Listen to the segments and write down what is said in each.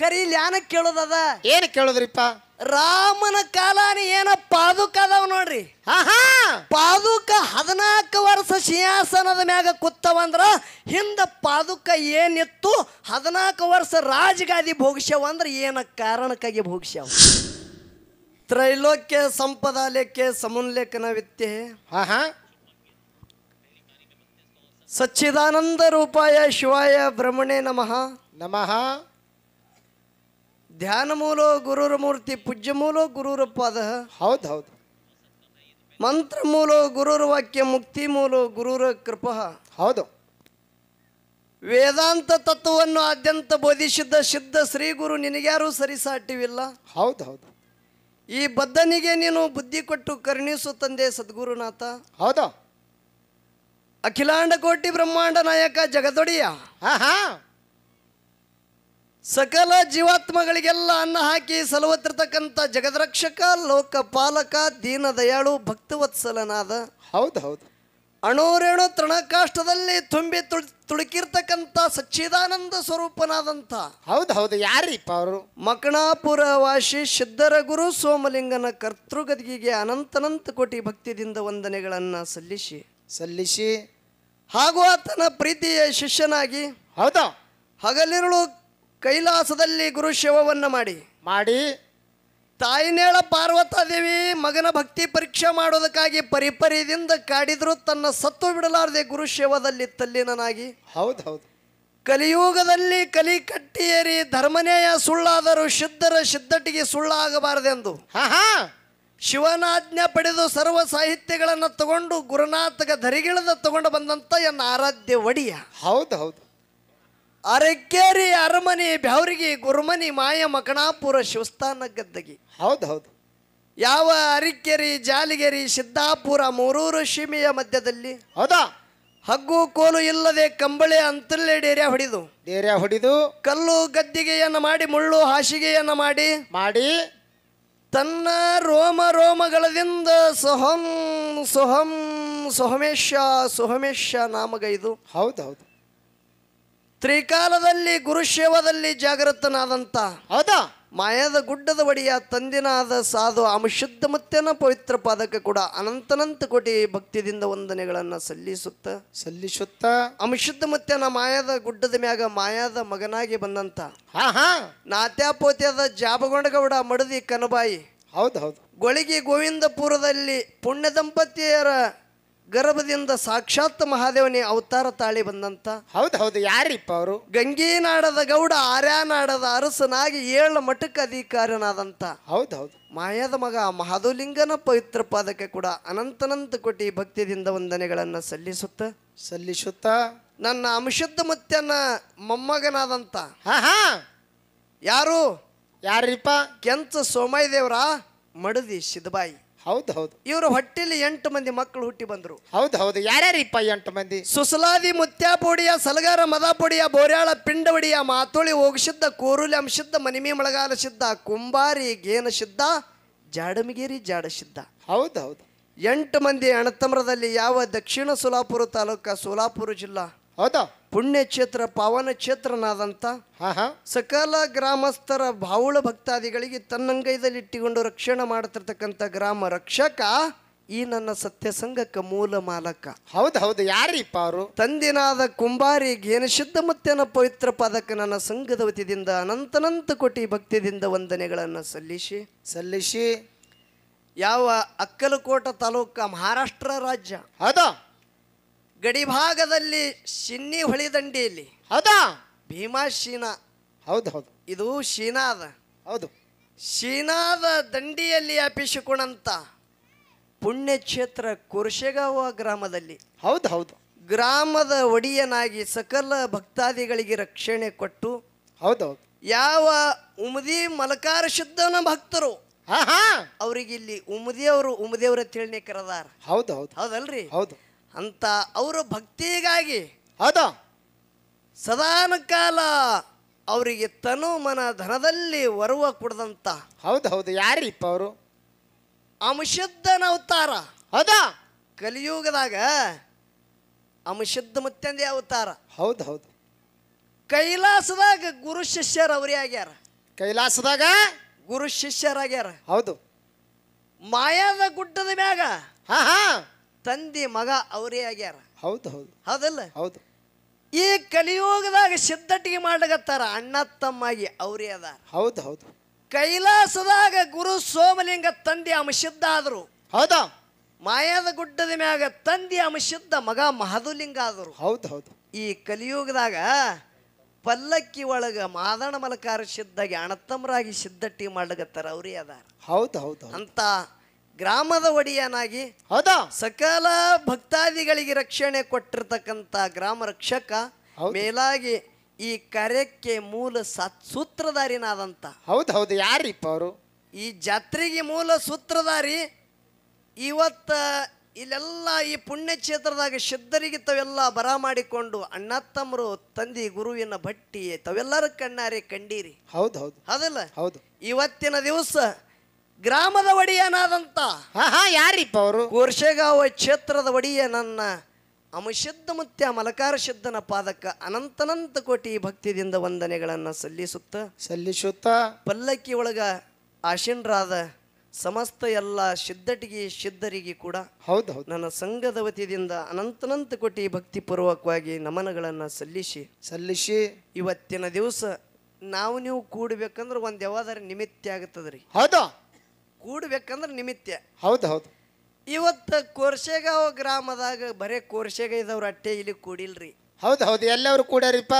ಕರೀಲಿ ಯಾನ ಕೇಳೋದದ ಏನು ಕೇಳೋದ್ರಿಪ್ಪ ರಾಮನ ಕಾಲ ಏನ ಪಾದುಕ ಅದಾವ ನೋಡ್ರಿ ಪಾದುಕ ಹದಿನಾಲ್ಕು ವರ್ಷ ಸಿಂಹಾಸನದ ಮ್ಯಾಗ ಕುತ್ತವಂದ್ರ ಹಿಂದ ಪಾದುಕ ಏನಿತ್ತು ಹದಿನಾಲ್ಕು ವರ್ಷ ರಾಜಗಾದಿ ಭೋಗಿಸ್ಯಾವ ಅಂದ್ರ ಏನ ಕಾರಣಕ್ಕಾಗಿ ಭೋಗಿಸ್ಯಾವ ತ್ರೈಲೋಕ್ಯ ಸಂಪದಾಲಯಕ್ಕೆ ಸಮುಲ್ಲೇಖನ ವಿತ್ತೆ ಹಾ ಸಚ್ಚಿದಾನಂದ ರೂಪಾಯ ಶಿವಾಯ ಬ್ರಹ್ಮಣೆ ನಮಃ ನಮಃ ಧ್ಯಾನ ಮೂಲೋ ಗುರುರ ಮೂರ್ತಿ ಪೂಜ್ಯ ಮೂಲ ಗುರುರ ಪಾದ ಹೌದು ಹೌದು ಮಂತ್ರ ಮೂಲೋ ಗುರುರ ವಾಕ್ಯ ಮುಕ್ತಿ ಮೂಲೋ ಗುರುರ ಕೃಪ ಹೌದು ವೇದಾಂತ ತತ್ವವನ್ನು ಆದ್ಯಂತ ಬೋಧಿಸಿದ್ದ ಸಿದ್ಧ ಶ್ರೀ ಗುರು ನಿನಗ್ಯಾರು ಸರಿಸಾಟಿವಿಲ್ಲ ಹೌದು ಹೌದು ಈ ಬದ್ಧನಿಗೆ ನೀನು ಬುದ್ಧಿ ಕೊಟ್ಟು ಕರುಣಿಸು ತಂದೆ ಸದ್ಗುರುನಾಥ ಹೌದ ಅಖಿಲಾಂಡ ಕೋಟಿ ಬ್ರಹ್ಮಾಂಡ ನಾಯಕ ಜಗದೊಡಿಯ ಹಾ ಹಾ ಸಕಲ ಜೀವಾತ್ಮಗಳಿಗೆಲ್ಲ ಅನ್ನ ಹಾಕಿ ಸಲವತ್ತಿರ್ತಕ್ಕಂಥ ಜಗದ್ರಕ್ಷಕ ಲೋಕಪಾಲಕ ದೀನದಯಾಳು ಭಕ್ತವತ್ಸಲನಾದ ಹೌದು ಹೌದು ಅಣೋರೇಣು ತೃಣಕಾಷ್ಟದಲ್ಲಿ ತುಂಬಿ ತುಳುಕಿರ್ತಕ್ಕಂಥ ಸಚ್ಚಿದಾನಂದ ಸ್ವರೂಪನಾದಂಥ ಹೌದು ಹೌದು ಯಾರೀಪ ಅವರು ಮಕಣಾಪುರ ವಾಸಿ ಸಿದ್ಧರ ಗುರು ಸೋಮಲಿಂಗನ ಕರ್ತೃಗದಿಗೆ ಅನಂತನಂತ ಕೋಟಿ ಭಕ್ತಿದಿಂದ ವಂದನೆಗಳನ್ನು ಸಲ್ಲಿಸಿ ಸಲ್ಲಿಸಿ ಹಾಗೂ ಆತನ ಪ್ರೀತಿಯ ಶಿಷ್ಯನಾಗಿ ಹೌದಾ ಹಗಲಿರುಳು ಕೈಲಾಸದಲ್ಲಿ ಗುರು ಶಿವವನ್ನು ಮಾಡಿ ಮಾಡಿ ತಾಯಿನೇಳ ಪಾರ್ವತಾದೇವಿ ಮಗನ ಭಕ್ತಿ ಪರೀಕ್ಷೆ ಮಾಡೋದಕ್ಕಾಗಿ ಪರಿಪರಿದಿಂದ ಕಾಡಿದ್ರು ತನ್ನ ಸತ್ತು ಬಿಡಲಾರದೆ ಗುರು ಶಿವದಲ್ಲಿ ತಲ್ಲಿನನಾಗಿ ಹೌದು ಹೌದು ಕಲಿಯುಗದಲ್ಲಿ ಕಲಿ ಕಟ್ಟಿಯೇರಿ ಧರ್ಮನೇಯ ಸುಳ್ಳಾದರೂ ಶುದ್ಧರ ಶುದ್ಧಟಿಗೆ ಸುಳ್ಳಾಗಬಾರದೆಂದು ಶಿವನಾಜ್ಞೆ ಪಡೆದು ಸರ್ವ ಸಾಹಿತ್ಯಗಳನ್ನು ತಗೊಂಡು ಗುರುನಾಥಗ ಧರಿಗಿಳದ ತಗೊಂಡು ಬಂದಂತ ಎನ್ನ ಆರಾಧ್ಯ ಒಡಿಯ ಹೌದು ಹೌದು ಅರಕೇರಿ ಅರಮನೆ ಬ್ಯಾವರಿಗೆ ಗುರುಮನಿ ಮಾಯ ಮಕಣಾಪುರ ಶಿವಸ್ಥಾನ ಗದ್ದಗಿ ಹೌದು ಹೌದು ಯಾವ ಅರಿಕೆರಿ ಜಾಲಿಗೆರಿ ಸಿದ್ದಾಪುರ ಮೂರೂರು ಸೀಮೆಯ ಮಧ್ಯದಲ್ಲಿ ಹೌದಾ ಹಗ್ಗು ಕೋಲು ಇಲ್ಲದೆ ಕಂಬಳೆ ಅಂತಲ್ಲೇ ಡೇರ್ಯ ಹೊಡಿದು ಡೇರ್ಯ ಹೊಡಿದು ಕಲ್ಲು ಗದ್ದಿಗೆಯನ್ನು ಮಾಡಿ ಮುಳ್ಳು ಹಾಸಿಗೆಯನ್ನು ಮಾಡಿ ಮಾಡಿ ತನ್ನ ರೋಮ ರೋಮಗಳದಿಂದ ಸೊಹಂ ಸೊಹಂ ಸೊಹಮೇಶ ಸೊಹಮೇಶ ನಾಮಗೈದು ಹೌದು ಹೌದು ತ್ರಿಕಾಲದಲ್ಲಿ ಗುರುಶೇವದಲ್ಲಿ ಜಾಗೃತನಾದಂತ ಹೌದಾ ಮಾಯದ ಗುಡ್ಡದ ಒಡೆಯ ತಂದಿನಾದ ಸಾಧು ಅಮಶುದ್ಧ ಮತ್ತೆನ ಪವಿತ್ರ ಪಾದಕ್ಕೆ ಕೂಡ ಅನಂತನಂತ ಕೋಟಿ ಭಕ್ತಿದಿಂದ ವಂದನೆಗಳನ್ನು ಸಲ್ಲಿಸುತ್ತ ಸಲ್ಲಿಸುತ್ತ ಅಮಶುದ್ಧ ಮತ್ತೆನ ಮಾಯದ ಗುಡ್ಡದ ಮ್ಯಾಗ ಮಾಯಾದ ಮಗನಾಗಿ ಬಂದಂತ ಹಾ ಹಾ ನಾತ್ಯಾಪೋತ್ಯದ ಜಾಬಗೊಂಡಗೌಡ ಮಡದಿ ಕನಬಾಯಿ ಹೌದು ಹೌದು ಗೋವಿಂದಪುರದಲ್ಲಿ ಪುಣ್ಯ ದಂಪತಿಯರ ಗರ್ಭದಿಂದ ಸಾಕ್ಷಾತ್ ಮಹಾದೇವನೇ ಅವತಾರ ತಾಳಿ ಬಂದಂತ ಹೌದು ಹೌದು ಯಾರಿಪ್ಪ ಅವರು ಗಂಗೀನಾಡದ ಗೌಡ ಆರ್ಯಾನಾಡದ ಅರಸನಾಗಿ ಏಳು ಮಠಕ್ಕೆ ಅಧಿಕಾರನಾದಂತ ಹೌದು ಹೌದು ಮಾಯದ ಮಗ ಮಹಾದುಲಿಂಗನ ಪವಿತ್ರ ಪಾದಕ್ಕೆ ಕೂಡ ಅನಂತನಂತ ಕೋಟಿ ಭಕ್ತಿಯಿಂದ ವಂದನೆಗಳನ್ನ ಸಲ್ಲಿಸುತ್ತ ಸಲ್ಲಿಸುತ್ತ ನನ್ನ ಅಂಶದ ಮತ್ತನ್ನ ಮೊಮ್ಮಗನಾದಂತ ಯಾರು ಯಾರಿಪ್ಪ ಕೆಂಚ ಸೋಮಾಯಿ ದೇವರ ಮಡದಿ ಸಿದ್ಬಾಯಿ ಹೌದು ಹೌದು ಇವರು ಹೊಟ್ಟೆಲಿ ಎಂಟು ಮಂದಿ ಮಕ್ಕಳು ಹುಟ್ಟಿ ಬಂದರು ಹೌದು ಹೌದು ಯಾರ್ಯಾರಿಪ್ಪ ಎಂಟು ಮಂದಿ ಸುಸಲಾದಿ ಮುತ್ಯಾಪುಡಿಯ ಸಲಗಾರ ಮದಾಪುಡಿಯ ಬೋರ್ಯಾಳ ಪಿಂಡವಡಿಯ ಮಾತೋಳಿ ಹೋಗಿಸಿದ್ದ ಕೋರುಲಿ ಅಂಶಿದ್ದ ಮನಿಮಿ ಮಳಗಾಲ ಸಿದ್ಧ ಕುಂಬಾರಿ ಗೇನ ಸಿದ್ಧ ಜಾಡಮಗಿರಿ ಜಾಡ ಸಿದ್ಧ ಹೌದು ಹೌದು ಎಂಟು ಮಂದಿ ಅಣತಮ್ರದಲ್ಲಿ ಯಾವ ದಕ್ಷಿಣ ಸೋಲಾಪುರ ತಾಲೂಕ ಸೋಲಾಪುರ ಜಿಲ್ಲಾ ಹೌದಾ ಪುಣ್ಯಕ್ಷೇತ್ರ ಪಾವನ ಕ್ಷೇತ್ರನಾದಂಥ ಸಕಲ ಗ್ರಾಮಸ್ಥರ ಬಾವುಳ ಭಕ್ತಾದಿಗಳಿಗೆ ತನ್ನಂಗೈದಲ್ಲಿ ಇಟ್ಟಿಕೊಂಡು ರಕ್ಷಣೆ ಮಾಡ್ತಿರ್ತಕ್ಕಂಥ ಗ್ರಾಮ ರಕ್ಷಕ ಈ ನನ್ನ ಸಂಘಕ್ಕ ಮೂಲ ಮಾಲಕ ಹೌದು ಹೌದು ಯಾರೀಪ ಅವರು ತಂದಿನಾದ ಕುಂಬಾರಿ ಶುದ್ಧ ಮತ್ತೆನ ಪವಿತ್ರ ಪಾದಕ ನನ್ನ ಸಂಘದ ವತಿಯಿಂದ ಅನಂತನಂತ ಕೋಟಿ ಭಕ್ತಿದಿಂದ ವಂದನೆಗಳನ್ನು ಸಲ್ಲಿಸಿ ಸಲ್ಲಿಸಿ ಯಾವ ಅಕ್ಕಲಕೋಟ ತಾಲೂಕ ಮಹಾರಾಷ್ಟ್ರ ರಾಜ್ಯ ಹೌದಾ ಗಡಿಭಾಗದಲ್ಲಿ ಶಿನ್ನಿ ದಂಡಿಯಲ್ಲಿ ಹೌದಾ ಭೀಮಾ ಶೀನಾ ಹೌದು ಹೌದು ಇದು ಶೀನಾದ ಹೌದು ಶೀನಾದ ದಂಡಿಯಲ್ಲಿ ಅಪಿಸಿಕೊಂಡಂತ ಪುಣ್ಯಕ್ಷೇತ್ರ ಕುರ್ಶೆಗಾವ ಗ್ರಾಮದಲ್ಲಿ ಹೌದು ಹೌದು ಗ್ರಾಮದ ಒಡಿಯನಾಗಿ ಸಕಲ ಭಕ್ತಾದಿಗಳಿಗೆ ರಕ್ಷಣೆ ಕೊಟ್ಟು ಹೌದು ಹೌದು ಯಾವ ಉಮದಿ ಮಲಕಾರ ಶುದ್ಧನ ಭಕ್ತರು ಅವರಿಗೆ ಇಲ್ಲಿ ಉಮದಿಯವರು ಉಮದಿಯವರ ತಿಳಿನೇ ಕರೆದಾರ ಹೌದು ಹೌದು ಹೌದಲ್ರಿ ಹೌದು ಅಂತ ಅವರ ಭಕ್ತಿಗಾಗಿ ಅದ ಸದಾನಕಾಲ ಅವರಿಗೆ ತನು ಮನ ಧನದಲ್ಲಿ ವರುವ ಕುಡ್ದಂತ ಹೌದು ಹೌದು ಯಾರಿಪ್ಪ ಅವರು ಅಮಶುದ್ಧನ ಅವತಾರ ಅದ ಕಲಿಯುಗದಾಗ ಅಮಶುದ್ಧ ಮತ್ತೆಂದೇ ಅವತಾರ ಹೌದು ಹೌದು ಕೈಲಾಸದಾಗ ಗುರು ಶಿಷ್ಯರ ಅವರೇ ಆಗ್ಯಾರ ಕೈಲಾಸದಾಗ ಗುರು ಶಿಷ್ಯರಾಗ್ಯಾರ ಹೌದು ಮಾಯಾದ ಗುಡ್ಡದ ಮ್ಯಾಗ ಹಾ ಹಾ ತಂದೆ ಮಗ ಅವರೇ ಆಗ್ಯಾರ ಹೌದು ಹೌದು ಹೌದಲ್ಲ ಹೌದು ಈ ಕಲಿಯೋಗದಾಗ ಸಿದ್ಧಟಿಗೆ ಮಾಡ್ಲಿಕತ್ತಾರ ಅಣ್ಣ ತಮ್ಮಾಗಿ ಅವರೇ ಅದಾರ ಹೌದು ಹೌದು ಕೈಲಾಸದಾಗ ಗುರು ಸೋಮಲಿಂಗ ತಂದೆ ಅಮ ಸಿದ್ಧ ಆದರು ಹೌದ ಮಾಯಾದ ಗುಡ್ಡದ ಮ್ಯಾಗ ತಂದೆ ಅಮ ಸಿದ್ಧ ಮಗ ಮಹದುಲಿಂಗ ಆದರು ಹೌದು ಹೌದು ಈ ಕಲಿಯುಗದಾಗ ಪಲ್ಲಕ್ಕಿ ಒಳಗ ಮಾದಣ ಮಲಕಾರ ಸಿದ್ಧಾಗಿ ಅಣತಮ್ರಾಗಿ ಸಿದ್ಧಟ್ಟಿ ಮಾಡ್ಲಿಕತ್ತಾರ ಅವರೇ ಅದಾರ ಹೌದು ಹೌದು ಅಂತ ಗ್ರಾಮದ ಒಡೆಯನಾಗಿ ಹೌದಾ ಸಕಲ ಭಕ್ತಾದಿಗಳಿಗೆ ರಕ್ಷಣೆ ಕೊಟ್ಟಿರ್ತಕ್ಕಂಥ ಗ್ರಾಮ ರಕ್ಷಕ ಮೇಲಾಗಿ ಈ ಕಾರ್ಯಕ್ಕೆ ಮೂಲ ಸೂತ್ರಧಾರಿನಾದಂತ ಹೌದು ಹೌದು ಯಾರಿಪ್ಪ ಅವರು ಈ ಜಾತ್ರೆಗೆ ಮೂಲ ಸೂತ್ರಧಾರಿ ಇವತ್ತ ಇಲ್ಲೆಲ್ಲ ಈ ಪುಣ್ಯ ಕ್ಷೇತ್ರದಾಗ ಶುದ್ಧರಿಗೆ ತವೆಲ್ಲ ಬರ ಮಾಡಿಕೊಂಡು ಅಣ್ಣ ತಮ್ಮರು ತಂದಿ ಗುರುವಿನ ಭಟ್ಟಿ ತಾವೆಲ್ಲರ ಕಣ್ಣಾರೆ ಕಂಡೀರಿ ಹೌದು ಹೌದು ಅದಲ್ಲ ಹೌದು ಇವತ್ತಿನ ದಿವಸ ಗ್ರಾಮದ ಒಡೆಯನಾದಂತ ಹಾ ಯಾರಿಪ್ಪ ಅವರು ಕೋರ್ಷೆಗಾವ ಕ್ಷೇತ್ರದ ಒಡಿಯ ನನ್ನ ಅಮಶಿದ್ಧ ಮುತ್ಯ ಮಲಕಾರ ಶುದ್ಧನ ಪಾದಕ ಅನಂತನಂತ ಕೋಟಿ ಭಕ್ತಿದಿಂದ ವಂದನೆಗಳನ್ನ ಸಲ್ಲಿಸುತ್ತ ಸಲ್ಲಿಸುತ್ತ ಪಲ್ಲಕ್ಕಿ ಒಳಗ ಆಶೀನ್ರಾದ ಸಮಸ್ತ ಎಲ್ಲ ಸಿದ್ಧಟಿಗೆ ಸಿದ್ಧರಿಗೆ ಕೂಡ ಹೌದು ಹೌದು ನನ್ನ ಸಂಘದ ವತಿಯಿಂದ ಅನಂತನಂತ ಕೋಟಿ ಭಕ್ತಿ ಪೂರ್ವಕವಾಗಿ ನಮನಗಳನ್ನು ಸಲ್ಲಿಸಿ ಸಲ್ಲಿಸಿ ಇವತ್ತಿನ ದಿವಸ ನಾವು ನೀವು ಕೂಡಬೇಕಂದ್ರೆ ಒಂದು ಯಾವ್ದಾರ ನಿಮಿತ್ತ ಆಗುತ್ತದ್ರಿ ಹೌದಾ ಕೂಡಬೇಕಂದ್ರೆ ನಿಮಿತ್ಯ ಹೌದು ಹೌದು ಇವತ್ತು ಕೋರ್ಸೆಗಾವ್ ಗ್ರಾಮದಾಗ ಬರೇ ಕೋರ್ಸೆಗ ಇದ್ದವ್ರು ಅಟ್ಟೆ ಇಲ್ಲಿ ಕೂಡಿಲ್ರಿ ಹೌದು ಹೌದು ಎಲ್ಲವರು ಕೂಡ್ಯಾರಿಪ್ಪ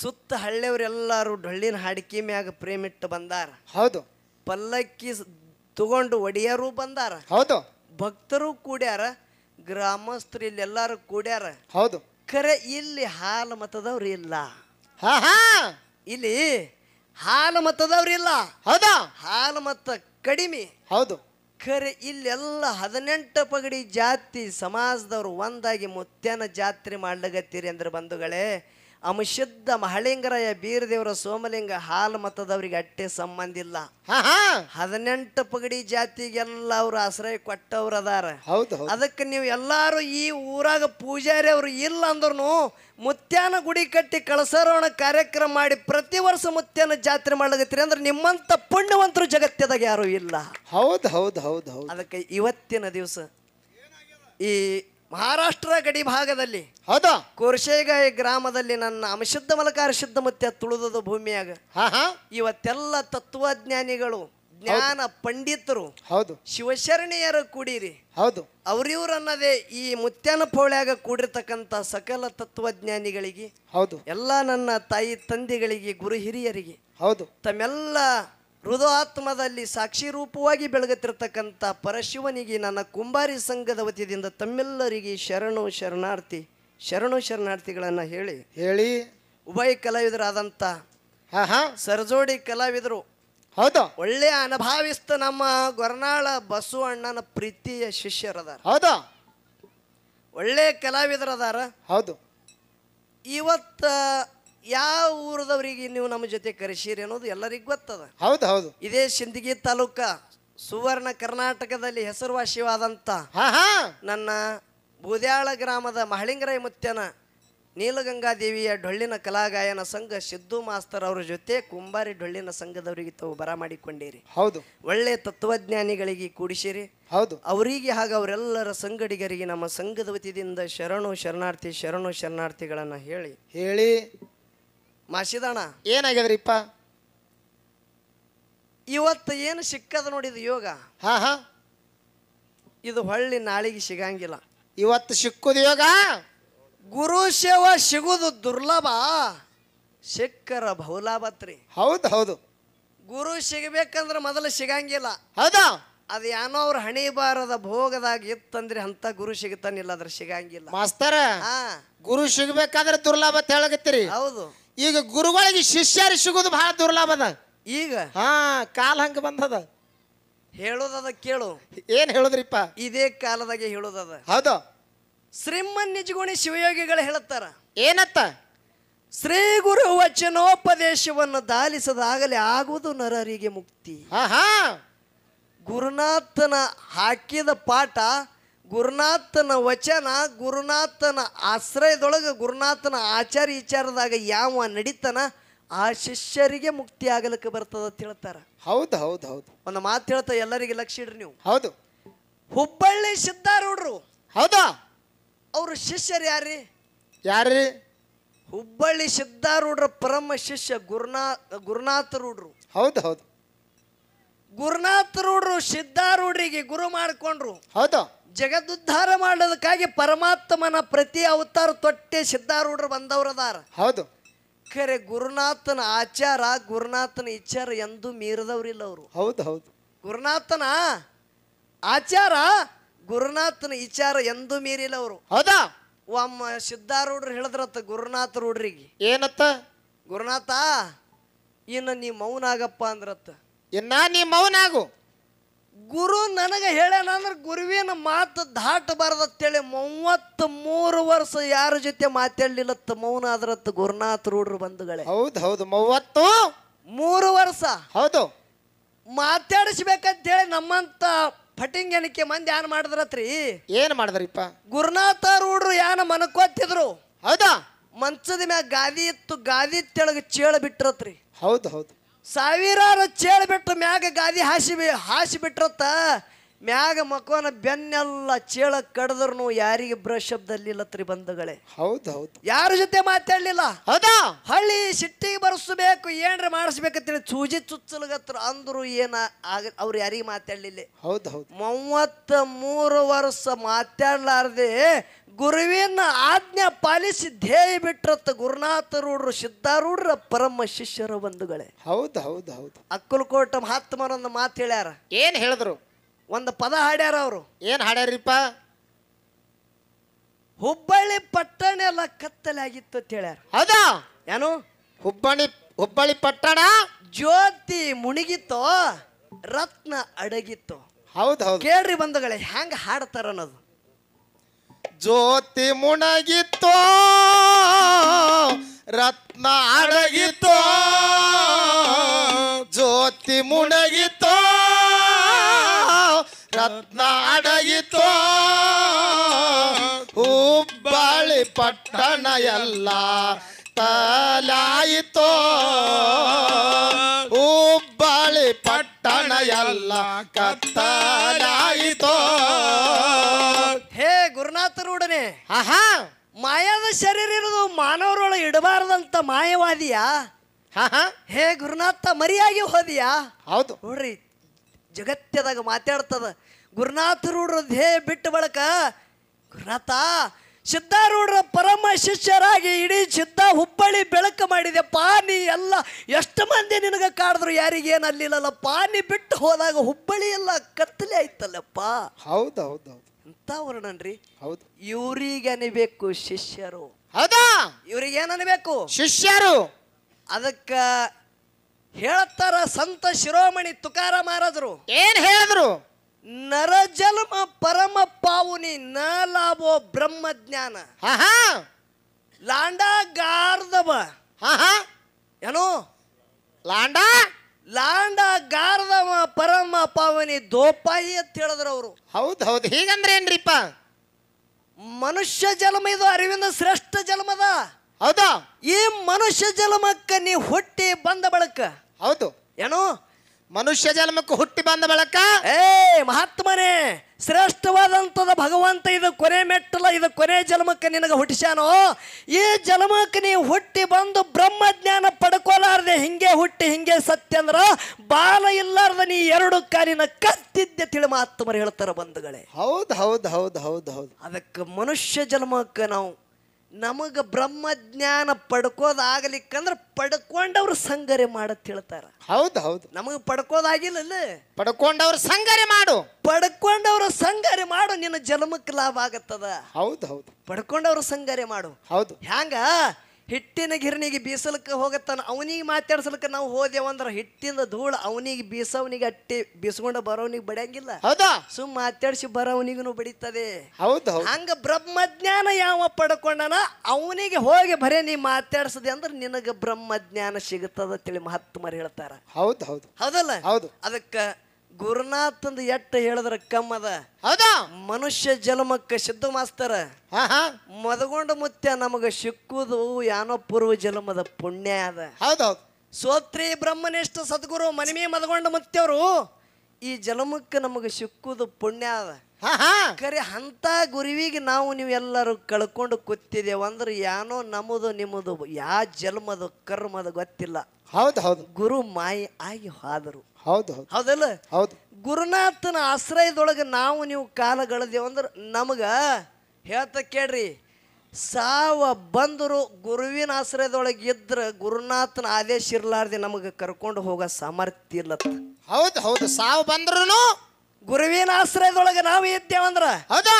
ಸುತ್ತ ಹಳ್ಳಿಯವರೆಲ್ಲರೂ ಡೊಳ್ಳಿನ ಹಾಡಿಕೆ ಮ್ಯಾಗ ಪ್ರೇಮಿಟ್ಟು ಬಂದಾರ ಹೌದು ಪಲ್ಲಕ್ಕಿ ತಗೊಂಡು ಒಡೆಯರು ಬಂದಾರ ಹೌದು ಭಕ್ತರು ಕೂಡ್ಯಾರ ಗ್ರಾಮಸ್ಥರು ಇಲ್ಲೆಲ್ಲರೂ ಕೂಡ್ಯಾರ ಹೌದು ಖರೆ ಇಲ್ಲಿ ಹಾಲು ಮತದವ್ರು ಇಲ್ಲ ಹಾ ಹಾ ಇಲ್ಲಿ ಹಾಲು ಮತ್ತದವ್ರಿಲ್ಲ ಹೌದಾ ಹಾಲು ಮತ್ತ ಕಡಿಮೆ ಹೌದು ಖರೆ ಇಲ್ಲೆಲ್ಲ ಹದಿನೆಂಟು ಪಗಡಿ ಜಾತಿ ಸಮಾಜದವ್ರು ಒಂದಾಗಿ ಮುತ್ಯನ ಜಾತ್ರೆ ಮಾಡ್ಲಗತ್ತೀರಿ ಅಂದ್ರೆ ಬಂಧುಗಳೇ ಅಮಶುದ್ಧ ಮಹಳಿಂಗರಾಯ ಬೀರದೇವರ ಸೋಮಲಿಂಗ ಹಾಲು ಮತದವರಿಗೆ ಅಟ್ಟೆ ಸಂಬಂಧ ಇಲ್ಲ ಹದಿನೆಂಟು ಪಗಡಿ ಜಾತಿಗೆಲ್ಲ ಅವರು ಆಶ್ರಯ ಕೊಟ್ಟವ್ರು ಅದಾರ ಅದಕ್ಕೆ ನೀವು ಎಲ್ಲಾರು ಈ ಊರಾಗ ಪೂಜಾರಿ ಅವರು ಇಲ್ಲ ಅಂದ್ರೂ ಮುತ್ಯಾನ ಗುಡಿ ಕಟ್ಟಿ ಕಳಸರೋಣ ಕಾರ್ಯಕ್ರಮ ಮಾಡಿ ಪ್ರತಿ ವರ್ಷ ಮುತ್ಯಾನ ಜಾತ್ರೆ ಮಾಡ್ಲಾಗತ್ತೀರಿ ಅಂದ್ರೆ ನಿಮ್ಮಂತ ಪುಣ್ಯವಂತರು ಜಗತ್ತದಾಗ ಯಾರು ಇಲ್ಲ ಹೌದು ಹೌದು ಹೌದು ಹೌದು ಅದಕ್ಕೆ ಇವತ್ತಿನ ದಿವಸ ಈ ಮಹಾರಾಷ್ಟ್ರ ಗಡಿ ಭಾಗದಲ್ಲಿ ಹೌದಾ ಕೋರ್ಶೇಗಾಯಿ ಗ್ರಾಮದಲ್ಲಿ ನನ್ನ ಅಮಶುದ್ಧ ಮಲಕಾರ ಶುದ್ಧ ಮತ್ತೆ ತುಳಿದದ ಭೂಮಿಯಾಗ ಇವತ್ತೆಲ್ಲ ತತ್ವಜ್ಞಾನಿಗಳು ಜ್ಞಾನ ಪಂಡಿತರು ಹೌದು ಶಿವಶರಣೆಯರು ಕೂಡಿರಿ ಹೌದು ಅವ್ರಿವ್ರನ್ನದೇ ಈ ಮುತ್ಯಾನ ಪೌಳ್ಯಾಗ ಕೂಡಿರ್ತಕ್ಕಂಥ ಸಕಲ ತತ್ವಜ್ಞಾನಿಗಳಿಗೆ ಹೌದು ಎಲ್ಲ ನನ್ನ ತಾಯಿ ತಂದೆಗಳಿಗೆ ಗುರು ಹಿರಿಯರಿಗೆ ಹೌದು ತಮ್ಮೆಲ್ಲ ಹೃದಯಾತ್ಮದಲ್ಲಿ ಸಾಕ್ಷಿ ರೂಪವಾಗಿ ಬೆಳಗುತ್ತಿರ್ತಕ್ಕಂಥ ಪರಶಿವನಿಗೆ ನನ್ನ ಕುಂಬಾರಿ ಸಂಘದ ವತಿಯಿಂದ ತಮ್ಮೆಲ್ಲರಿಗೆ ಶರಣು ಶರಣಾರ್ಥಿ ಶರಣು ಶರಣಾರ್ಥಿಗಳನ್ನು ಹೇಳಿ ಹೇಳಿ ಉಭಯ ಕಲಾವಿದರಾದಂತ ಸರ್ಜೋಡಿ ಕಲಾವಿದರು ಹೌದು ಒಳ್ಳೆಯ ಅನುಭಾವಿಸ್ತ ನಮ್ಮ ಗೊರನಾಳ ಬಸು ಅಣ್ಣನ ಪ್ರೀತಿಯ ಶಿಷ್ಯರದಾರ ಹೌದಾ ಒಳ್ಳೆಯ ಕಲಾವಿದರದಾರ ಹೌದು ಇವತ್ತ ಯಾವ ಊರದವರಿಗೆ ನೀವು ನಮ್ಮ ಜೊತೆ ಕರೆಸೀರಿ ಅನ್ನೋದು ಎಲ್ಲರಿಗೂ ಗೊತ್ತದ ಹೌದು ಹೌದು ಇದೇ ಸಿಂದಗಿ ತಾಲೂಕ ಸುವರ್ಣ ಕರ್ನಾಟಕದಲ್ಲಿ ಹೆಸರುವಾಸಿವಾದಂಥ ನನ್ನ ಬೂದ್ಯಾಳ ಗ್ರಾಮದ ಮಹಳಿಂಗರಾಯ ಮುತ್ಯನ ನೀಲಗಂಗಾದೇವಿಯ ಡೊಳ್ಳಿನ ಕಲಾಗಾಯನ ಸಂಘ ಸಿದ್ದು ಮಾಸ್ತರ್ ಅವರ ಜೊತೆ ಕುಂಬಾರಿ ಡೊಳ್ಳಿನ ಸಂಘದವರಿಗೆ ತಾವು ಬರ ಮಾಡಿಕೊಂಡಿರಿ ಹೌದು ಒಳ್ಳೆ ತತ್ವಜ್ಞಾನಿಗಳಿಗೆ ಕೂಡಿಸಿರಿ ಹೌದು ಅವರಿಗೆ ಹಾಗೆ ಅವರೆಲ್ಲರ ಸಂಗಡಿಗರಿಗೆ ನಮ್ಮ ಸಂಘದ ವತಿಯಿಂದ ಶರಣು ಶರಣಾರ್ಥಿ ಶರಣು ಶರಣಾರ್ಥಿಗಳನ್ನು ಹೇಳಿ ಹೇಳಿ ಮಾಸಿದಣ್ಣ ಏನಾಗ್ಯದ್ರಿಪ್ಪ ಇವತ್ತು ಏನು ಸಿಕ್ಕದ ನೋಡಿದ ಯೋಗ ಹಾ ಹಾ ಇದು ಹೊಳ್ಳಿ ನಾಳಿಗೆ ಸಿಗಂಗಿಲ್ಲ ಇವತ್ತು ಸಿಕ್ಕುದು ಯೋಗ ಗುರು ಸೇವ ಸಿಗುದು ದುರ್ಲಭ ಸಿಕ್ಕರ ಬಹುಲಾಭತ್ರಿ ಹೌದು ಹೌದು ಗುರು ಸಿಗಬೇಕಂದ್ರೆ ಮೊದಲು ಸಿಗಂಗಿಲ್ಲ ಹೌದಾ ಅದು ಏನೋ ಅವ್ರ ಹಣಿ ಬಾರದ ಭೋಗದಾಗ ಇತ್ತಂದ್ರೆ ಅಂತ ಗುರು ಸಿಗತಾನಿಲ್ಲ ಅದ್ರ ಸಿಗಂಗಿಲ್ಲ ಮಾಸ್ತರ ಹಾ ಗುರು ಸಿಗ್ಬೇಕಾದ್ರೆ ದುರ್ಲಭ ಹೌದು ಈಗ ಗುರುಗಳಿಗೆ ಶಿಷ್ಯರಿ ಸಿಗುವುದು ಬಹಳ ದುರ್ಲಭದ ಈಗ ಹಾ ಕಾಲ ಹಂಗ ಬಂದದ ಹೇಳೋದದ ಕೇಳು ಏನ್ ಹೇಳುದ್ರಿಪ್ಪ ಇದೇ ಕಾಲದಾಗೆ ಹೇಳೋದದ ಹೌದು ಶ್ರೀಮನ್ ನಿಜಗುಣಿ ಶಿವಯೋಗಿಗಳು ಹೇಳುತ್ತಾರ ಏನತ್ತ ಶ್ರೀ ಗುರು ವಚನೋಪದೇಶವನ್ನು ದಾಲಿಸದಾಗಲೇ ಆಗುವುದು ನರರಿಗೆ ಮುಕ್ತಿ ಹಾ ಹಾ ಗುರುನಾಥನ ಹಾಕಿದ ಪಾಠ ಗುರುನಾಥನ ವಚನ ಗುರುನಾಥನ ಆಶ್ರಯದೊಳಗೆ ಗುರುನಾಥನ ಆಚಾರ ವಿಚಾರದಾಗ ಯಾವ ನಡೀತಾನ ಆ ಶಿಷ್ಯರಿಗೆ ಮುಕ್ತಿ ಆಗಲಿಕ್ಕೆ ಬರ್ತದ ಅಂತ ಹೇಳ್ತಾರ ಹೌದು ಹೌದು ಹೌದು ಒಂದು ಮಾತು ಹೇಳ್ತಾ ಎಲ್ಲರಿಗೆ ಲಕ್ಷ ಇಡ್ರಿ ನೀವು ಹೌದು ಹುಬ್ಬಳ್ಳಿ ಸಿದ್ಧಾರೂಢರು ಹೌದಾ ಅವರು ಶಿಷ್ಯರು ಯಾರ್ರಿ ಯಾರ್ರಿ ಹುಬ್ಬಳ್ಳಿ ಸಿದ್ಧಾರೂಢರ ಪರಮ ಶಿಷ್ಯ ಗುರುನಾ ಗುರುನಾಥರೂಢರು ಹೌದು ಹೌದು ಗುರುನಾಥರೂಢರು ಸಿದ್ಧಾರೂಢರಿಗೆ ಗುರು ಮಾಡಿಕೊಂಡ್ರು ಹೌದಾ ಜಗದುದ್ಧಾರ ಮಾಡೋದಕ್ಕಾಗಿ ಪರಮಾತ್ಮನ ಪ್ರತಿ ಅವತಾರ ತೊಟ್ಟೆ ಸಿದ್ಧಾರೂಢರು ಬಂದವರದಾರ ಹೌದು ಖರೆ ಗುರುನಾಥನ ಆಚಾರ ಗುರುನಾಥನ ವಿಚಾರ ಎಂದು ಮೀರಿದವ್ರಿಲ್ಲ ಅವರು ಹೌದು ಹೌದು ಗುರುನಾಥನ ಆಚಾರ ಗುರುನಾಥನ ವಿಚಾರ ಎಂದು ಮೀರಿಲ್ಲ ಅವರು ಹೌದಾ ಒಮ್ಮ ಸಿದ್ಧಾರೂಢರು ಹೇಳಿದ್ರತ್ತ ಗುರುನಾಥ ರೂಢರಿಗೆ ಏನತ್ತ ಗುರುನಾಥ ಇನ್ನು ನೀ ಮೌನ ಆಗಪ್ಪ ಅಂದ್ರತ್ತ ಇನ್ನ ನೀ ಮೌನ ಆಗು ಗುರು ನನಗೆ ಅಂದ್ರೆ ಗುರುವಿನ ಮಾತು ದಾಟಬಾರ್ದಂತೇಳಿ ಮೂವತ್ತ್ ಮೂರು ವರ್ಷ ಯಾರ ಜೊತೆ ಮಾತಾಡ್ಲಿಲ್ಲ ಮೌನ ಆದ್ರತ್ತ ಗುರುನಾಥ ರೂಢರು ಬಂಧುಗಳೇ ಹೌದು ಹೌದು ಮೂವತ್ತು ಮೂರು ವರ್ಷ ಹೌದು ಮಾತಾಡಿಸ್ಬೇಕಂತ ಹೇಳಿ ನಮ್ಮಂತ ಫಟಿಂಗ್ ಎಣಿಕೆ ಮಂದಿ ಯಾನ್ ಮಾಡಿದ್ರತ್ರಿ ಏನ್ ಮಾಡಿದ್ರಿಪ್ಪ ಗುರುನಾಥ ರೂಢರು ಯಾನ ಮನಕೋತಿದ್ರು ಹೌದಾ ಮಂಚದ ಮ್ಯಾಗ ಗಾದಿ ಇತ್ತು ಗಾದಿ ತೆಳಗ ಚೇಳ ಬಿಟ್ಟಿರತ್ರಿ ಹೌದು ಹೌದು ಸಾವಿರಾರು ಚೇಳು ಬಿಟ್ಟು ಮ್ಯಾಗ ಗಾದಿ ಹಾಸಿ ಹಾಸಿ ಬಿಟ್ರತ್ತ ಮ್ಯಾಗ ಮಕೋನ ಬೆನ್ನೆಲ್ಲ ಚೇಳ ಕಡದ್ರು ಯಾರಿಗೆ ಬ್ರಶಬ್ದಲ್ಲಿಲ್ಲತ್ರಿ ತ್ರಿಬಂಧಗಳೇ ಹೌದೌದು ಯಾರ ಜೊತೆ ಮಾತಾಡ್ಲಿಲ್ಲ ಹೌದಾ ಹಳ್ಳಿ ಸಿಟ್ಟಿಗೆ ಬರ್ಸಬೇಕು ಏನ್ರ ಮಾಡಿಸ್ಬೇಕಂತೇಳಿ ಚೂಜಿ ಚುಚ್ಚಲಗತ್ರ ಅಂದ್ರು ಏನ ಆಗ ಅವ್ರು ಯಾರಿಗೆ ಮಾತಾಡ್ಲಿಲ್ಲ ಹೌದೌದು ಮೂವತ್ತ ಮೂರು ವರ್ಷ ಮಾತಾಡ್ಲಾರ್ದೆ ಗುರುವಿನ ಆಜ್ಞೆ ಪಾಲಿಸಿ ಧ್ಯೇಯ ಬಿಟ್ರತ್ತ ಗುರುನಾಥ ರೂಢರು ಸಿದ್ಧಾರೂಢರ ಪರಮ ಶಿಷ್ಯರ ಬಂಧುಗಳೇ ಹೌದು ಹೌದು ಹೌದು ಅಕ್ಕಲಕೋಟ ಮಹಾತ್ಮರೊಂದು ಮಾತು ಹೇಳ್ಯಾರ ಏನ್ ಹೇಳಿದ್ರು ಒಂದು ಪದ ಹಾಡ್ಯಾರ ಅವರು ಏನು ಹಾಡ್ಯಾರಿಪ್ಪ ಹುಬ್ಬಳ್ಳಿ ಪಟ್ಟಣ ಎಲ್ಲ ಕತ್ತಲಾಗಿತ್ತು ಅಂತ ಹೇಳ್ಯಾರ ಹೌದಾ ಏನು ಹುಬ್ಬಳ್ಳಿ ಹುಬ್ಬಳ್ಳಿ ಪಟ್ಟಣ ಜ್ಯೋತಿ ಮುಣಿಗಿತ್ತು ರತ್ನ ಅಡಗಿತ್ತು ಹೌದು ಕೇಳ್ರಿ ಬಂಧುಗಳೇ ಹೆಂಗ ಹಾಡ್ತಾರ ಅನ್ನೋದು ಜ್ಯೋತಿ ಮುಣಗಿತ್ತೋ ರತ್ನ ಅಡಗಿತ್ತೋ ಜ್ಯೋತಿ ಮುಣಗಿತ್ತೋ ರತ್ನ ಅಡಗಿತೋ ಹುಬ್ಬಳ್ಳಿ ಪಟ್ಟಣ ಎಲ್ಲ ತಲಾಯಿತೋ ಹುಬ್ಬಳ್ಳಿ ಪಟ್ಟಣ ಎಲ್ಲ ಕತ್ತಲಾಯಿತೋ ಹೇ ಗುರುನಾಥರೂಢನೆ ಆಹಾ ಮಾಯದ ಶರೀರ ಇರೋದು ಮಾನವರೊಳಗೆ ಇಡಬಾರದಂತ ಮಾಯವಾದಿಯಾ ಹಾ ಹೇ ಗುರುನಾಥ ಮರಿಯಾಗಿ ಹೋದಿಯಾ ಹೌದು ನೋಡ್ರಿ ಜಗತ್ತದಾಗ ಮಾತಾಡ್ತದ ಗುರುನಾಥರೂಢರ ಧ್ಯೇಯ ಬಿಟ್ಟ ಬಳಕ ಗುರುನಾಥ ಸಿದ್ಧಾರೂಢರ ಪರಮ ಶಿಷ್ಯರಾಗಿ ಇಡೀ ಸಿದ್ಧ ಹುಬ್ಬಳ್ಳಿ ಬೆಳಕು ಮಾಡಿದೆ ಪಾನಿ ಎಲ್ಲ ಎಷ್ಟು ಮಂದಿ ನಿನಗೆ ಕಾಡಿದ್ರು ಯಾರಿಗೇನು ಅಲ್ಲಿಲ್ಲಲ್ಲ ಪಾನಿ ಬಿಟ್ಟು ಹೋದಾಗ ಹುಬ್ಬಳ್ಳಿ ಎಲ್ಲ ಕತ್ತಲೆ ಆಯ್ತಲ್ಲಪ್ಪ ಹೌದು ಹೌದು ಹೌದು ಅಂತ ವರ್ಣನ್ರಿ ಹೌದು ಇವ್ರಿಗೆ ಅನಿಬೇಕು ಶಿಷ್ಯರು ಹೌದಾ ಇವ್ರಿಗೆ ಏನ್ ಶಿಷ್ಯರು ಅದಕ್ಕೆ ಹೇಳ್ತಾರ ಸಂತ ಶಿರೋಮಣಿ ತುಕಾರ ಮಹಾರಾಜರು ಏನ್ ಹೇಳಿದ್ರು ನರಜನ್ಮ ಪರಮ ಪಾವುನಿ ನ ಲಾಭೋ ಬ್ರಹ್ಮ ಜ್ಞಾನ ಲಾಂಡ ಗಾರ್ದವ ಏನೋ ಲಾಂಡ ಲಾಂಡ ಗಾರ್ದವ ಪರಮ ಪಾವನಿ ದೋಪಾಯಿ ಅಂತ ಹೇಳಿದ್ರು ಅವರು ಹೌದು ಹೌದು ಹೀಗಂದ್ರೆ ಏನ್ರಿಪ್ಪ ಮನುಷ್ಯ ಜನ್ಮ ಇದು ಅರಿವಿಂದ ಶ್ರೇಷ್ಠ ಜನ್ಮದ ಹೌದಾ ಈ ಮನುಷ್ಯ ಜನ್ಮಕ್ಕ ನೀ ಹುಟ್ಟಿ ಬಂದ ಬಳಕ ಹೌದು ಏನು ಮನುಷ್ಯ ಜನ್ಮಕ್ಕೆ ಹುಟ್ಟಿ ಬಂದ ಬಳಕ ಏ ಮಹಾತ್ಮನೇ ಶ್ರೇಷ್ಠವಾದಂಥದ ಭಗವಂತ ಇದು ಕೊನೆ ಮೆಟ್ಟಲ ಇದು ಕೊನೆ ಜನ್ಮಕ್ಕೆ ನಿನಗೆ ಹುಟ್ಟಿಸ್ಯಾನೋ ಈ ಜನ್ಮಕ್ಕೆ ನೀವು ಹುಟ್ಟಿ ಬಂದು ಬ್ರಹ್ಮ ಜ್ಞಾನ ಪಡ್ಕೊಲಾರ್ದೆ ಹಿಂಗೆ ಹುಟ್ಟಿ ಹಿಂಗೆ ಸತ್ಯ ಅಂದ್ರ ಬಾಲ ಇಲ್ಲಾರ್ದ ನೀ ಎರಡು ಕಾರಿನ ಕತ್ತಿದ್ದೆ ತಿಳಿ ಮಹಾತ್ಮರು ಹೇಳ್ತಾರ ಬಂಧುಗಳೇ ಹೌದು ಹೌದು ಹೌದು ಹೌದು ಹೌದು ಅದಕ್ಕೆ ಮನುಷ್ಯ ಜನ್ಮಕ್ಕೆ ನಾವು ನಮಗೆ ಬ್ರಹ್ಮಜ್ಞಾನ ಪಡ್ಕೋದಾಗಲಿಕ್ಕಂದ್ರೆ ಪಡ್ಕೊಂಡವ್ರು ಸಂಗರೆ ಮಾಡತ್ ಹೇಳ್ತಾರ ಹೌದು ಹೌದು ನಮಗೆ ಪಡ್ಕೋದಾಗಿಲ್ಲ ಪಡ್ಕೊಂಡವ್ರ ಸಂಗರೆ ಮಾಡು ಪಡ್ಕೊಂಡವ್ರ ಸಂಗರೆ ಮಾಡು ನಿನ್ನ ಜನ್ಮಕ್ಕೆ ಲಾಭ ಆಗತ್ತದ ಹೌದು ಹೌದು ಪಡ್ಕೊಂಡವ್ರ ಸಂಗರೆ ಮಾಡು ಹೌದು ಹ್ಯಾಂಗ ಹಿಟ್ಟಿನ ಗಿರಣಿಗೆ ಬೀಸಲಿಕ್ಕೆ ಹೋಗತ್ತಾನ ಅವನಿಗೆ ಮಾತಾಡ್ಸಲಿಕ್ಕೆ ನಾವು ಹೋದೆವಂದ್ರೆ ಹಿಟ್ಟಿಂದ ಧೂಳು ಅವನಿಗೆ ಬೀಸವನಿಗೆ ಅಟ್ಟಿ ಬೀಸ್ಕೊಂಡು ಬರೋನಿಗೆ ಬಡಿಯಂಗಿಲ್ಲ ಹೌದಾ ಸುಮ್ ಮಾತಾಡ್ಸಿ ಬರೋವನಿಗೂ ಬಡಿತದೆ ಹೌದು ಹಂಗ ಬ್ರಹ್ಮಜ್ಞಾನ ಯಾವ ಪಡ್ಕೊಂಡನ ಅವನಿಗೆ ಹೋಗಿ ಬರೇ ನೀ ಮಾತಾಡ್ಸದೆ ಅಂದ್ರೆ ನಿನಗೆ ಬ್ರಹ್ಮಜ್ಞಾನ ಸಿಗುತ್ತದ ತಿಳಿ ಮಹತ್ಮರು ಹೇಳ್ತಾರ ಹೌದು ಹೌದು ಹೌದಲ್ಲ ಹೌದು ಅದಕ್ಕೆ ಗುರುನಾಥಂದು ಎಟ್ಟ ಹೇಳಿದ್ರ ಕಮ್ಮದ ಹೌದಾ ಮನುಷ್ಯ ಜನ್ಮಕ್ಕ ಸಿದ್ಧ ಮಾಸ್ತರ ಮದಗೊಂಡ ಮುತ್ಯ ನಮಗ ಸಿಕ್ಕುದು ಯಾನೋ ಪೂರ್ವ ಜನ್ಮದ ಪುಣ್ಯ ಅದ ಹೌದು ಸೋತ್ರಿ ಬ್ರಹ್ಮನಿಷ್ಠ ಸದ್ಗುರು ಮನಿಮಿ ಮದಗೊಂಡ ಮುತ್ಯವರು ಈ ಜನ್ಮಕ್ಕೆ ನಮಗ ಸಿಕ್ಕುದು ಪುಣ್ಯ ಅದ ಕರೆ ಅಂತ ಗುರುವಿಗೆ ನಾವು ನೀವೆಲ್ಲರೂ ಕಳ್ಕೊಂಡು ಅಂದ್ರೆ ಯಾನೋ ನಮ್ಮದು ನಿಮ್ಮದು ಯಾ ಜನ್ಮದು ಕರ್ಮದ ಗೊತ್ತಿಲ್ಲ ಹೌದು ಹೌದು ಗುರು ಮಾಯಿ ಆಗಿ ಹಾದರು ಹೌದು ಗುರುನಾಥನ ಆಶ್ರಯದೊಳಗೆ ನಾವು ನೀವು ಅಂದ್ರೆ ನಮಗೆ ಹೇಳ್ತ ಕೇಳ್ರಿ ಸಾವ ಬಂದರು ಗುರುವಿನ ಆಶ್ರಯದೊಳಗೆ ಇದ್ರೆ ಗುರುನಾಥನ ಆದೇಶ ಇರ್ಲಾರ್ದೆ ನಮಗೆ ಕರ್ಕೊಂಡು ಹೋಗೋ ಸಾಮರ್ಥ್ಯ ಇರ್ಲತ್ತ ಹೌದು ಹೌದು ಸಾವು ಬಂದ್ರು ಗುರುವಿನ ಆಶ್ರಯದೊಳಗೆ ನಾವು ಇದ್ದೇವಂದ್ರ ಹೌದಾ